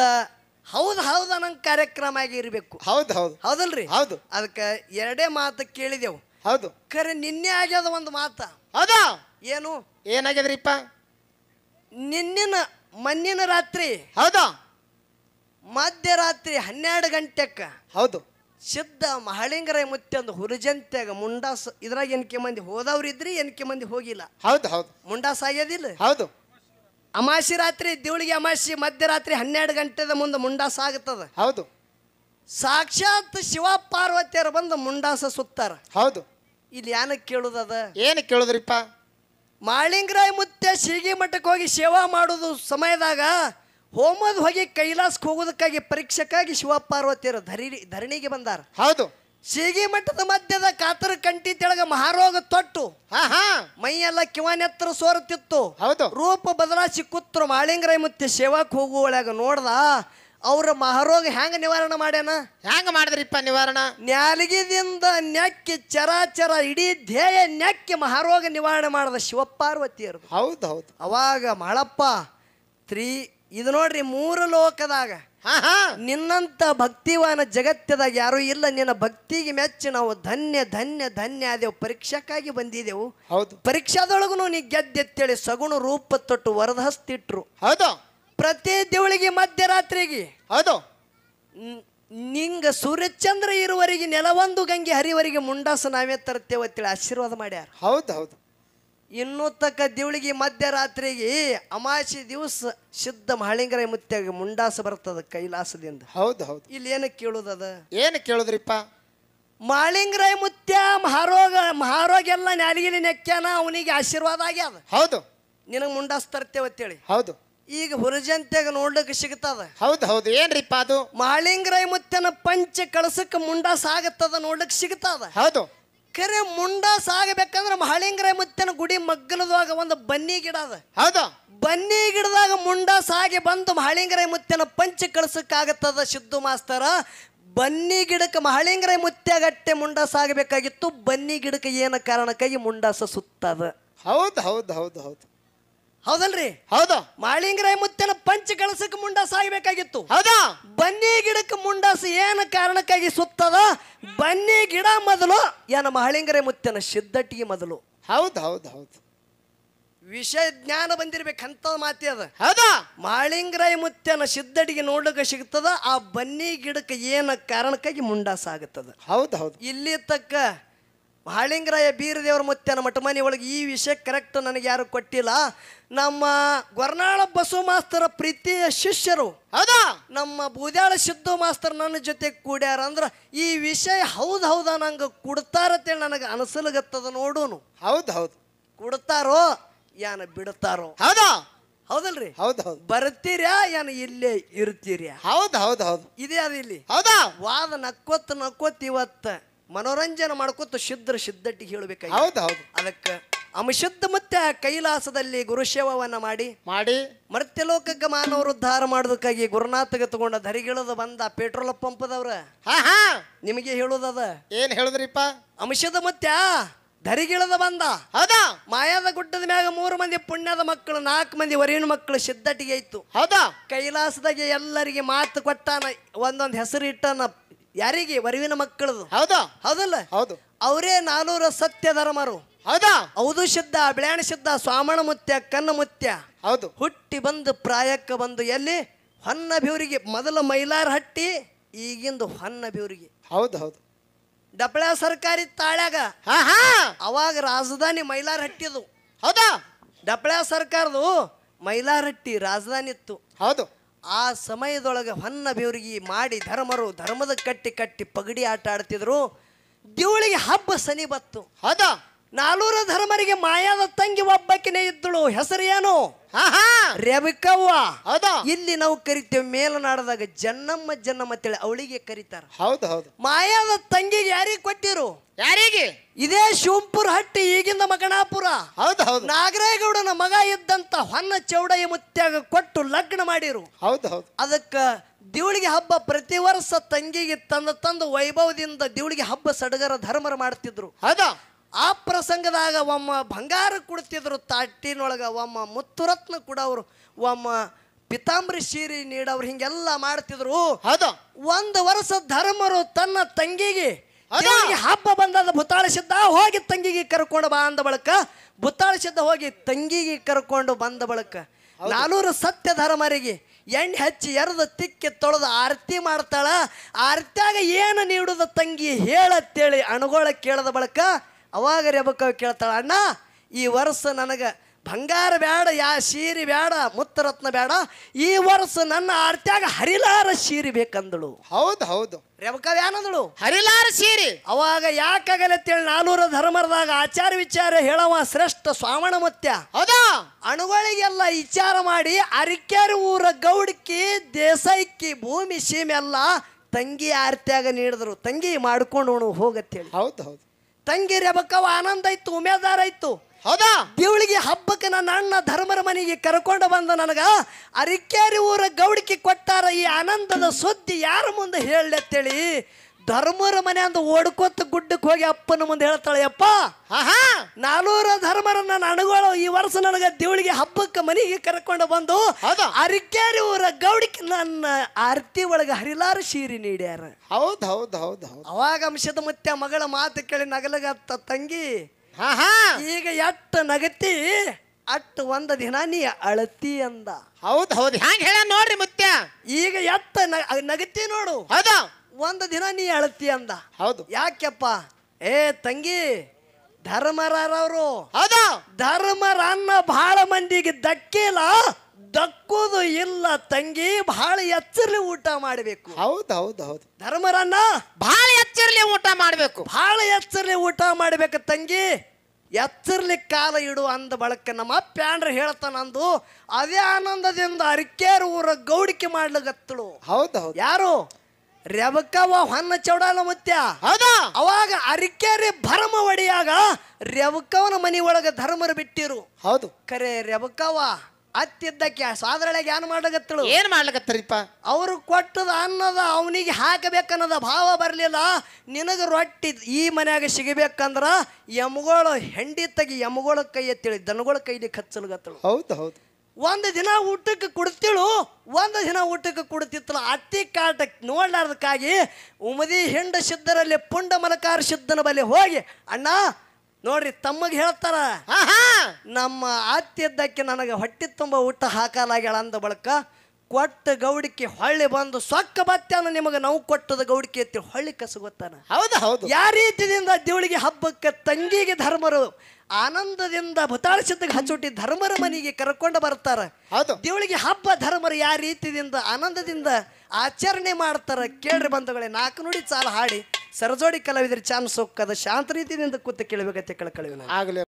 ಹೌದು ಹೌದು ಅನ್ನಂಗ್ ಕಾರ್ಯಕ್ರಮ ಆಗಿ ಇರಬೇಕು ಹೌದು ಹೌದು ಹೌದಲ್ರಿ ಹೌದು ಅದಕ್ಕೆ ಎರಡೇ ಮಾತು ಕೇಳಿದೆವು ಹೌದು ಖರೆ ನಿನ್ನೆ ಆಗ್ಯದ ಒಂದು ಮಾತ ಹೌದಾ ಏನು ಏನಾಗ್ಯದ್ರಿಪ್ಪ ನಿನ್ನಿನ ಮಣ್ಣಿನ ರಾತ್ರಿ ಹೌದಾ ಮಧ್ಯರಾತ್ರಿ ಹನ್ನೆರಡು ಗಂಟೆಕ್ಕ ಹೌದು ಸಿದ್ಧ ಮಹಳಿಂಗರ ಮುತ್ತೆ ಒಂದು ಹುರಿಜಂತ್ಯಾಗ ಮುಂಡಾಸ ಇದ್ರಾಗ ಎನ್ಕೆ ಮಂದಿ ಇದ್ರಿ ಎನ್ಕೆ ಮಂದಿ ಹೋಗಿಲ್ಲ ಹೌದು ಹೌದು ಮುಂಡಾಸ ಆಗ್ಯದಿಲ್ಲ ಹೌದು ಅಮಾಸಿ ರಾತ್ರಿ ದೇವಳಿಗೆ ಅಮಾಸಿ ಮಧ್ಯರಾತ್ರಿ ಹನ್ನೆರಡು ಗಂಟೆದ ಮುಂದೆ ಮುಂಡಾಸ ಆಗುತ್ತದೆ ಹೌದು ಸಾಕ್ಷಾತ್ ಶಿವ ಪಾರ್ವತಿಯರ ಬಂದು ಮುಂಡಾಸ ಸುತ್ತಾರ ಹೌದು ಇಲ್ಲಿ ಏನಕ್ಕೆ ಕೇಳುದದ ಏನು ಕೇಳುದ್ರಿಪ್ಪ ಮಾಳಿಂಗರಾಯ ಮುತ್ತೆ ಸಿಗಿ ಮಠಕ್ಕೆ ಹೋಗಿ ಸೇವಾ ಮಾಡುದು ಸಮಯದಾಗ ಹೋಮದ ಹೋಗಿ ಕೈಲಾಸಕ್ಕೆ ಹೋಗೋದಕ್ಕಾಗಿ ಪರೀಕ್ಷಕ್ಕಾಗಿ ಶಿವಪಾರ್ವತಿಯರು ಧರಿ ಧರಣಿಗೆ ಬಂದಾರ ಹೌದು ಸೀಗಿ ಮಠದ ಮಧ್ಯದ ಕಾತರ ಕಂಟಿ ತೆಳಗ ಮಹಾರೋಗ ತೊಟ್ಟು ಮೈಯೆಲ್ಲ ಕಿವನೆತ್ತರ ಸೋರುತ್ತಿತ್ತು ಹೌದು ರೂಪ ಬದಲಾಯಿಸಿ ಕೂತ್ರು ಮಾಳಿಂಗ್ರೈ ಮತ್ತೆ ಸೇವಾಕ್ ಹೋಗುವಳಾಗ ನೋಡ್ದ ಅವ್ರ ಮಹಾರೋಗ ಹೆಂಗ ನಿವಾರಣೆ ಮಾಡ್ಯಾನ ಹೆಂಗ ಮಾಡಿದ್ರಿಪ್ಪ ನಿವಾರಣ ನ್ಯಾಲಗಿದಿಂದ ನೆಕ್ಕಿ ಚರಾಚರ ಇಡೀ ಧ್ಯೇಯ ನೆಕ್ಕಿ ಮಹಾರೋಗ ನಿವಾರಣೆ ಮಾಡದ ಶಿವಪಾರ್ವತಿಯರು ಹೌದು ಹೌದು ಅವಾಗ ಮಾಳಪ್ಪ ತ್ರೀ ಇದು ನೋಡ್ರಿ ಮೂರು ಲೋಕದಾಗ ನಿನ್ನಂತ ಭಕ್ತಿವಾನ ಜಗತ್ತದಾಗ ಯಾರು ಇಲ್ಲ ನಿನ್ನ ಭಕ್ತಿಗೆ ಮೆಚ್ಚಿ ನಾವು ಧನ್ಯ ಧನ್ಯ ಧನ್ಯ ಆದೆವು ಪರೀಕ್ಷಕ್ಕಾಗಿ ಬಂದಿದೆವು ಹೌದು ಪರೀಕ್ಷಾದೊಳಗೂ ನೀ ಗೆದ್ದೆತ್ತೇಳಿ ಸಗುಣ ರೂಪ ತೊಟ್ಟು ವರದಸ್ತಿಟ್ರು ಹೌದು ಪ್ರತಿ ದೇವಳಿಗೆ ಮಧ್ಯರಾತ್ರಿಗೆ ಹೌದು ನಿಂಗ ಸೂರ್ಯಚಂದ್ರ ಇರುವರಿಗೆ ನೆಲವೊಂದು ಗಂಗೆ ಹರಿವರಿಗೆ ಮುಂಡಾಸ ನಾವೇ ತರ್ತೇವೆ ಅಂತೇಳಿ ಆಶೀರ್ವಾದ ಮಾಡ್ಯಾರ ಹೌದು ಹೌದು ಇನ್ನೂ ತಕ್ಕ ದೇವಳಿಗೆ ಮಧ್ಯರಾತ್ರಿಗೆ ಅಮಾಸಿ ದಿವಸ ಶುದ್ಧ ಮಹಳಿಂಗರ ಮುತ್ತಾಗಿ ಮುಂಡಾಸ ಬರ್ತದ ಕೈಲಾಸದಿಂದ ಹೌದು ಹೌದು ಇಲ್ಲಿ ಏನು ಕೇಳುದದ ಏನು ಕೇಳುದ್ರಿಪ್ಪ ಮಾಳಿಂಗರಾಯ ಮುತ್ಯ ಮಹಾರೋಗ ಮಹಾರೋಗೆಲ್ಲ ನ್ಯಾಲಗಿಲಿ ನೆಕ್ಕ್ಯಾನ ಅವನಿಗೆ ಆಶೀರ್ವಾದ ಆಗ್ಯಾದ ಹೌದು ನಿನಗೆ ಮುಂಡಾಸ್ ತರ್ತೇವೆ ಅಂತೇಳಿ ಹೌದು ಈಗ ಹುರಜಂತ್ಯಾಗ ನೋಡ್ಲಿಕ್ಕೆ ಸಿಗ್ತದ ಹೌದು ಹೌದು ಏನ್ರಿಪ್ಪ ಅದು ಮಾಳಿಂಗರಾಯ ಮುತ್ಯನ ಪಂಚ ಕಳಸಕ್ಕೆ ಮುಂಡಾಸ ಆಗತ್ತದ ನೋಡ್ಲಿಕ್ಕೆ ಸಿಗ್ತದ ಹೌದು ಕರೆ ಮುಂಡ ಸಾಗಬೇಕಂದ್ರೆ ಮಹಳಿಂಗರ ಮುತ್ತಿನ ಗುಡಿ ಮಗ್ಗಲದಾಗ ಒಂದು ಬನ್ನಿ ಗಿಡ ಅದ ಹೌದಾ ಬನ್ನಿ ಗಿಡದಾಗ ಮುಂಡ ಸಾಗಿ ಬಂದು ಮಹಳಿಂಗರ ಮುತ್ತಿನ ಪಂಚ ಕಳ್ಸಕ್ಕಾಗತ್ತದ ಸಿದ್ದು ಮಾಸ್ತರ ಬನ್ನಿ ಗಿಡಕ್ಕೆ ಮಹಳಿಂಗರ ಮುತ್ತಗಟ್ಟೆ ಮುಂಡ ಸಾಗಬೇಕಾಗಿತ್ತು ಬನ್ನಿ ಗಿಡಕ್ಕೆ ಏನ ಕಾರಣಕ್ಕಾಗಿ ಮುಂಡಾಸ ಸುತ್ತದ ಹೌದು ಹೌದು ಹೌದು ಹೌದು ಹೌದಲ್ರಿ ಹೌದಾ ಮಾಳಿಂಗರಾಯ ಮುತ್ತನ ಪಂಚ ಕಳಸಕ್ಕೆ ಮುಂಡಾಸ ಆಗಬೇಕಾಗಿತ್ತು ಹೌದಾ ಬನ್ನಿ ಗಿಡಕ್ಕೆ ಮುಂಡಾಸ ಏನ ಕಾರಣಕ್ಕಾಗಿ ಸುತ್ತದ ಬನ್ನಿ ಗಿಡ ಮೊದಲು ಏನ ಮಹಳಿಂಗರಾಯ ಮುತ್ತನ ಸಿದ್ಧಟಿಗೆ ಮೊದಲು ಹೌದು ಹೌದು ಹೌದು ವಿಷಯ ಜ್ಞಾನ ಅಂತ ಮಾತಿ ಅದ ಹೌದಾ ಮಾಳಿಂಗರಾಯ ಮುತ್ತನ ಸಿದ್ಧಟಿಗೆ ನೋಡ್ಲಿಕ್ಕೆ ಸಿಗ್ತದ ಆ ಬನ್ನಿ ಗಿಡಕ್ಕೆ ಏನ ಕಾರಣಕ್ಕಾಗಿ ಮುಂಡಾಸ ಆಗುತ್ತದ ಹೌದು ಹೌದು ಇಲ್ಲಿ ತಕ್ಕ ಹಾಳಿಂಗರಾಯ ಬೀರದೇವರ ಮುತ್ತನ ಮಠ ಮನೆ ಒಳಗೆ ಈ ವಿಷಯ ಕರೆಕ್ಟ್ ನನಗೆ ಯಾರು ಕೊಟ್ಟಿಲ್ಲ ನಮ್ಮ ಗೊರ್ನಾಳ ಬಸವ ಮಾಸ್ತರ ಪ್ರೀತಿಯ ಶಿಷ್ಯರು ಹೌದಾ ನಮ್ಮ ಬೂದ್ಯಾಳ ಸಿದ್ದು ಮಾಸ್ತರ್ ನನ್ನ ಜೊತೆ ಕೂಡ್ಯಾರ ಅಂದ್ರ ಈ ವಿಷಯ ಹೌದು ಹೌದಾ ನಂಗೆ ಕೊಡ್ತಾರತ್ತೇಳಿ ನನಗೆ ಅನಸಲಗತ್ತದ ನೋಡೋನು ಹೌದು ಹೌದು ಕೊಡ್ತಾರೋ ಯಾನ ಬಿಡ್ತಾರೋ ಹೌದಾ ಹೌದಲ್ರಿ ಹೌದು ಹೌದು ಬರ್ತೀರಾ ಏನು ಇಲ್ಲೇ ಇರ್ತೀರಿ ಹೌದು ಹೌದು ಹೌದು ಇದೇ ಅದು ಇಲ್ಲಿ ಹೌದಾ ವಾದ ನಕ್ಕೊತ್ ನಕ್ಕೊತ್ ಇವತ್ತ ಮನೋರಂಜನೆ ಮಾಡ್ಕೊತ ಶುದ್ಧರು ಶುದ್ಧಟ್ಟಿ ಹೇಳಬೇಕಾಗಿ ಹೌದು ಹೌದು ಅದಕ್ಕೆ ಅಮಶುದ್ಧ ಮತ್ತೆ ಕೈಲಾಸದಲ್ಲಿ ಗುರುಶೇವವನ್ನ ಮಾಡಿ ಮಾಡಿ ಮರ್ತ್ಯಲೋಕಕ್ಕೆ ಮಾನವರು ಉದ್ಧಾರ ಮಾಡೋದಕ್ಕಾಗಿ ಗುರುನಾಥಗೆ ತಗೊಂಡ ಧರಿಗಿಳದ ಬಂದ ಪೆಟ್ರೋಲ್ ಪಂಪದವ್ರ ನಿಮಗೆ ಹೇಳುದದ ಏನ್ ಹೇಳಿದ್ರಿಪ್ಪ ಅಂಶದ ಮತ್ತೆ ಧರಿಗಿಳದ ಬಂದ ಹೌದಾ ಮಾಯಾದ ಗುಡ್ಡದ ಮ್ಯಾಗ ಮೂರು ಮಂದಿ ಪುಣ್ಯದ ಮಕ್ಕಳು ನಾಲ್ಕು ಮಂದಿ ವರಿನ ಮಕ್ಕಳು ಸಿದ್ಧಟಿಗೆ ಇತ್ತು ಹೌದಾ ಕೈಲಾಸದಾಗೆ ಎಲ್ಲರಿಗೆ ಮಾತು ಕೊಟ್ಟಾನ ಒಂದೊಂದು ಹೆಸರು ಇಟ್ಟಾನ ಯಾರಿಗೆ ವರಿವಿನ ಮಕ್ಕಳದು ಹೌದಾ ಹೌದಲ್ಲ ಹೌದು ಅವರೇ ನಾನೂರ ಸತ್ಯ ಧರ್ಮರು ಹೌದಾ ಹೌದು ಶುದ್ಧ ಬೆಳಾಣ ಸಿದ್ಧ ಸ್ವಾಮಣ ಮುತ್ಯ ಕನ್ನ ಮುತ್ಯ ಹೌದು ಹುಟ್ಟಿ ಬಂದು ಪ್ರಾಯಕ್ಕೆ ಬಂದು ಎಲ್ಲಿ ಹೊನ್ನ ಮೊದಲ ಮೈಲಾರ ಹಟ್ಟಿ ಈಗಿಂದು ಹೊನ್ನ ಬಿವರಿಗೆ ಹೌದು ಹೌದು ಡಪಳ ಸರ್ಕಾರಿ ತಾಳ್ಯಾಗ ಅವಾಗ ರಾಜಧಾನಿ ಮೈಲಾರ ಹಟ್ಟಿದು ಹೌದಾ ಡಪಳ ಸರ್ಕಾರದು ಹಟ್ಟಿ ರಾಜಧಾನಿ ಇತ್ತು ಹೌದು ಆ ಸಮಯದೊಳಗೆ ಹೊನ್ನ ಬೆವರಿಗೆ ಮಾಡಿ ಧರ್ಮರು ಧರ್ಮದ ಕಟ್ಟಿ ಕಟ್ಟಿ ಪಗಡಿ ಆಟ ಆಡ್ತಿದ್ರು ದೇವಳಿಗೆ ಹಬ್ಬ ಸನಿ ಬತ್ತು ಹೌದಾ ನಾಲ್ವರ ಧರ್ಮರಿಗೆ ಮಾಯಾದ ತಂಗಿ ಒಬ್ಬಕ್ಕಿನೇ ಇದ್ದಳು ಹೆಸರು ಏನು ಹೌದ ಇಲ್ಲಿ ನಾವು ಕರಿತೇವೆ ಮೇಲನಾಡದಾಗ ಜನ್ನಮ್ಮ ಜನ್ನಮ್ಮ ಅಂತೇಳಿ ಅವಳಿಗೆ ಕರೀತಾರ ಹೌದು ಹೌದು ಮಾಯಾದ ತಂಗಿಗೆ ಯಾರಿಗೆ ಕೊಟ್ಟಿರು ಯಾರಿಗೆ ಇದೇ ಶಿವಂಪುರ ಹಟ್ಟಿ ಈಗಿಂದ ಮಗಣಾಪುರ ಹೌದು ಹೌದು ನಾಗರೇಗೌಡನ ಮಗ ಇದ್ದಂತ ಹೊನ್ನ ಚೌಡಯ್ಯ ಮುತ್ಯಾಗ ಕೊಟ್ಟು ಲಗ್ನ ಮಾಡಿರು ಹೌದು ಹೌದು ಅದಕ್ಕ ದಿವಳಿಗೆ ಹಬ್ಬ ಪ್ರತಿ ವರ್ಷ ತಂಗಿಗೆ ತಂದ ತಂದು ವೈಭವದಿಂದ ದಿವಳಿಗೆ ಹಬ್ಬ ಸಡಗರ ಧರ್ಮರ ಮಾಡ್ತಿದ್ರು ಹೌದಾ ಆ ಪ್ರಸಂಗದಾಗ ಒಮ್ಮ ಬಂಗಾರ ಕುಡ್ತಿದ್ರು ತಾಟಿನೊಳಗೆ ಒಮ್ಮ ಮುತ್ತುರತ್ನ ಕೂಡ ಅವರು ಒಮ್ಮ ಪಿತಾಂಬರಿ ಸೀರಿ ನೀಡವ್ರು ಹಿಂಗೆಲ್ಲ ಮಾಡ್ತಿದ್ರು ಅದ ಒಂದು ವರ್ಷ ಧರ್ಮರು ತನ್ನ ತಂಗಿಗೆ ಹಬ್ಬ ಹಬ್ಬ ಬಂದದ ಭೂತಾಳಿಸಿದ್ದ ಹೋಗಿ ತಂಗಿಗೆ ಕರ್ಕೊಂಡು ಬಾ ಅಂದ ಬಳಿಕ ಭೂತಾಳಿಸಿದ್ದ ಹೋಗಿ ತಂಗಿಗೆ ಕರ್ಕೊಂಡು ಬಂದ ಬಳಕ ನಾನೂರು ಸತ್ಯ ಧರ್ಮರಿಗೆ ಎಣ್ಣೆ ಹಚ್ಚಿ ಎರಡು ತಿಕ್ಕಿ ತೊಳೆದು ಆರತಿ ಮಾಡ್ತಾಳ ಆರತಿಯಾಗ ಏನು ನೀಡುದ ತಂಗಿ ಹೇಳತ್ತೇಳಿ ಅಣಗೋಳ ಕೇಳದ ಬಳಕ ಅವಾಗ ರೆಬಕ ಕೇಳ್ತಾಳೆ ಅಣ್ಣ ಈ ವರ್ಷ ನನಗೆ ಬಂಗಾರ ಬೇಡ ಯಾ ಸೀರೆ ಬೇಡ ಮುತ್ತರತ್ನ ಬೇಡ ಈ ವರ್ಷ ನನ್ನ ಆರ್ತಿಯಾಗ ಹರಿಲಾರ ಸೀರಿ ಬೇಕಂದಳು ಹೌದು ಹೌದು ರೇವಕಾವ್ ಏನಂದಳು ಹರಿಲಾರ ಸೀರಿ ಅವಾಗ ಯಾಕಾಗಲತ್ತೇಳಿ ನಾನೂರ ಧರ್ಮರದಾಗ ಆಚಾರ ವಿಚಾರ ಹೇಳವ ಶ್ರೇಷ್ಠ ಸ್ವಾಮಣ ಮತ್ಯ ಹೌದಾ ಅಣುಗಳಿಗೆಲ್ಲ ವಿಚಾರ ಮಾಡಿ ಅರಿಕೆರ ಊರ ಗೌಡಕ್ಕಿ ದೇಸಾಯಿಕ್ಕಿ ಭೂಮಿ ಎಲ್ಲ ತಂಗಿ ಆರ್ತಿಯಾಗ ನೀಡಿದ್ರು ತಂಗಿ ಮಾಡ್ಕೊಂಡು ಹೋಗತ್ತೇಳಿ ಹೌದು ಹೌದು ತಂಗಿ ಹಬ್ಬಕ್ಕವ ಆನಂದ ಇತ್ತು ಉಮೇದಾರ ಇತ್ತು ಹೌದಾ ದೇವಳಿಗೆ ಹಬ್ಬಕ್ಕೆ ನನ್ನ ಅಣ್ಣ ಧರ್ಮರ ಮನೆಗೆ ಕರ್ಕೊಂಡು ಬಂದ ನನಗ ಅರಿಕೇರಿ ಊರ ಗೌಡಿಕೆ ಕೊಟ್ಟಾರ ಈ ಆನಂದದ ಸುದ್ದಿ ಯಾರ ಮುಂದೆ ಹೇಳಿ ಧರ್ಮರ ಮನೆ ಅಂತ ಓಡ್ಕೋತ ಗುಡ್ಡಕ್ಕೆ ಹೋಗಿ ಅಪ್ಪನ ಮುಂದೆ ಹೇಳ್ತಾಳೆ ಅಪ್ಪ ನಾನೂರ ಧರ್ಮರ ನನ್ನ ಅಣಗೋಳ ಈ ವರ್ಷ ನನಗೆ ದೇವಳಿಗೆ ಹಬ್ಬಕ್ಕೆ ಮನೆಗೆ ಕರ್ಕೊಂಡು ಬಂದು ಅರಿಕೇರಿ ಊರ ಗೌಡಿಕೆ ನನ್ನ ಆರ್ತಿ ಒಳಗೆ ಹರಿಲಾರ ಶೀರಿ ನೀಡ್ಯಾರ ಹೌದು ಹೌದು ಹೌದು ಹೌದ್ ಅವಾಗ ಅಂಶದ ಮತ್ತೆ ಮಗಳ ಮಾತು ಕೇಳಿ ನಗಲಗತ್ತ ತಂಗಿ ಈಗ ಎಟ್ಟ ನಗತಿ ಅಟ್ ಒಂದ ದಿನ ನೀ ಅಳತಿ ಅಂದ ಹೌದ್ ಹೌದ್ ಹೆಂಗೆ ಹೇಳ ನೋಡ್ರಿ ಮುತ್ಯ ಈಗ ಎತ್ತ ನಗತಿ ನೋಡು ಹೌದಾ ಒಂದು ದಿನ ನೀ ಅಳತಿ ಅಂದ ಹೌದು ಯಾಕೆಪ್ಪ ಏ ತಂಗಿ ಧರ್ಮರಾರವರು ಹೌದಾ ಧರ್ಮರನ್ನ ಬಹಳ ಮಂದಿಗೆ ದಕ್ಕಿಲ್ಲ ದಕ್ಕುದು ಇಲ್ಲ ತಂಗಿ ಬಹಳ ಎಚ್ಚರ್ಲಿ ಊಟ ಮಾಡಬೇಕು ಹೌದು ಹೌದು ಹೌದು ಧರ್ಮರನ್ನ ಬಹಳ ಎಚ್ಚರಲಿ ಊಟ ಮಾಡಬೇಕು ಬಹಳ ಎಚ್ಚರಲಿ ಊಟ ಮಾಡಬೇಕು ತಂಗಿ ಎಚ್ಚರಲಿ ಕಾಲ ಇಡು ಅಂದ ಬಳಕ ನಮ್ಮ ಪ್ಯಾಂಡ್ರ ಹೇಳ್ತಾನಂದು ಅದೇ ಆನಂದದಿಂದ ಅರಿಕೇರು ಊರ ಗೌಡಿಕೆ ಮಾಡ್ಲಿಗತ್ತಳು ಹೌದು ಹೌದು ಯಾರು ರೆವಕವ ಹೊನ್ನ ಚೌಡಾನ ಮುತ್ಯ ಹೌದಾ ಅವಾಗ ಅರಿಕೆರೆ ಭರಮ ಒಡೆಯಾಗ ಮನಿ ಮನೆಯೊಳಗ ಧರ್ಮರು ಬಿಟ್ಟಿರು ಹೌದು ಕರೆ ರೆಬಕವ ಅತ್ತಿದ್ದಕ್ಕೆ ಸಾದರೊಳಗೆ ಏನ್ ಮಾಡಕತ್ತಳು ಏನ್ ಮಾಡ್ಲಕತ್ತರಿಪ್ಪ ಅವರು ಕೊಟ್ಟದ ಅನ್ನದ ಅವನಿಗೆ ಹಾಕಬೇಕನ್ನದ ಭಾವ ಬರಲಿಲ್ಲ ನಿನಗೆ ರೊಟ್ಟಿ ಈ ಮನೆಯಾಗ ಸಿಗಬೇಕಂದ್ರ ಯಮಗೋಳ ಹೆಂಡಿ ತಗಿ ಯಮಗೋಳ ಕೈ ಎತ್ತಿಳಿ ದನಗಳ ಕೈಲಿ ಕಚ್ಚಲ್ಗತ್ತಳು ಹೌದು ಹೌದು ಒಂದು ದಿನ ಊಟಕ್ಕೆ ಕೊಡ್ತೀಳು ಒಂದು ದಿನ ಊಟಕ್ಕೆ ಕೊಡ್ತಿತ್ತಲ್ಲ ಅತ್ತಿ ಕಾಟಕ್ಕೆ ನೋಡ್ಲಾರ್ದಕ್ಕಾಗಿ ಉಮದಿ ಹಿಂಡ ಸಿದ್ಧರಲ್ಲಿ ಪುಂಡ ಮಲಕಾರ ಸಿದ್ಧನ ಬಳಿ ಹೋಗಿ ಅಣ್ಣ ನೋಡ್ರಿ ತಮ್ಮಗೆ ಹೇಳ್ತಾರ ನಮ್ಮ ಅತ್ತಿ ಇದ್ದಕ್ಕೆ ನನಗೆ ಹೊಟ್ಟೆ ತುಂಬ ಊಟ ಹಾಕಲಾಗ್ಯಾಳ ಅಂದ ಬಳಕ ಕೊಟ್ಟ ಗೌಡಿಕೆ ಹೊಳ್ಳಿ ಬಂದು ಸೊಕ್ಕ ಬತ್ತಾನ ನಿಮಗೆ ನಾವು ಕೊಟ್ಟದ ಗೌಡಿಕೆ ಎತ್ತಿ ಹೊಳ್ಳಿ ಕಸಗೊತ್ತಾನ ಹೌದು ಹೌದು ಯಾವ ರೀತಿಯಿಂದ ದೇವಳಿಗೆ ಹಬ್ಬಕ್ಕೆ ತಂಗಿಗೆ ಧರ್ಮರು ಆನಂದದಿಂದ ಭುತಾಳ ಹಚ್ಚುಟ್ಟಿ ಧರ್ಮರ ಮನೆಗೆ ಕರ್ಕೊಂಡು ಬರ್ತಾರ ಹೌದು ದೇವಳಿಗೆ ಹಬ್ಬ ಧರ್ಮರು ಯಾವ ರೀತಿಯಿಂದ ಆನಂದದಿಂದ ಆಚರಣೆ ಮಾಡ್ತಾರ ಕೇಳ್ರಿ ಬಂಧುಗಳೇ ನಾಲ್ಕು ನುಡಿ ಸಾಲ ಹಾಡಿ ಸರಜೋಡಿ ಕಲಾವಿದರ ಚಾನ್ಸ್ ಹೋಗ್ಕದ ಶಾಂತ ರೀತಿಯಿಂದ ಕೂತು ಕೇಳಬೇಕಂತ ಕೇಳ್ಕೊಳ್ಳಿ ಆಗಲೇ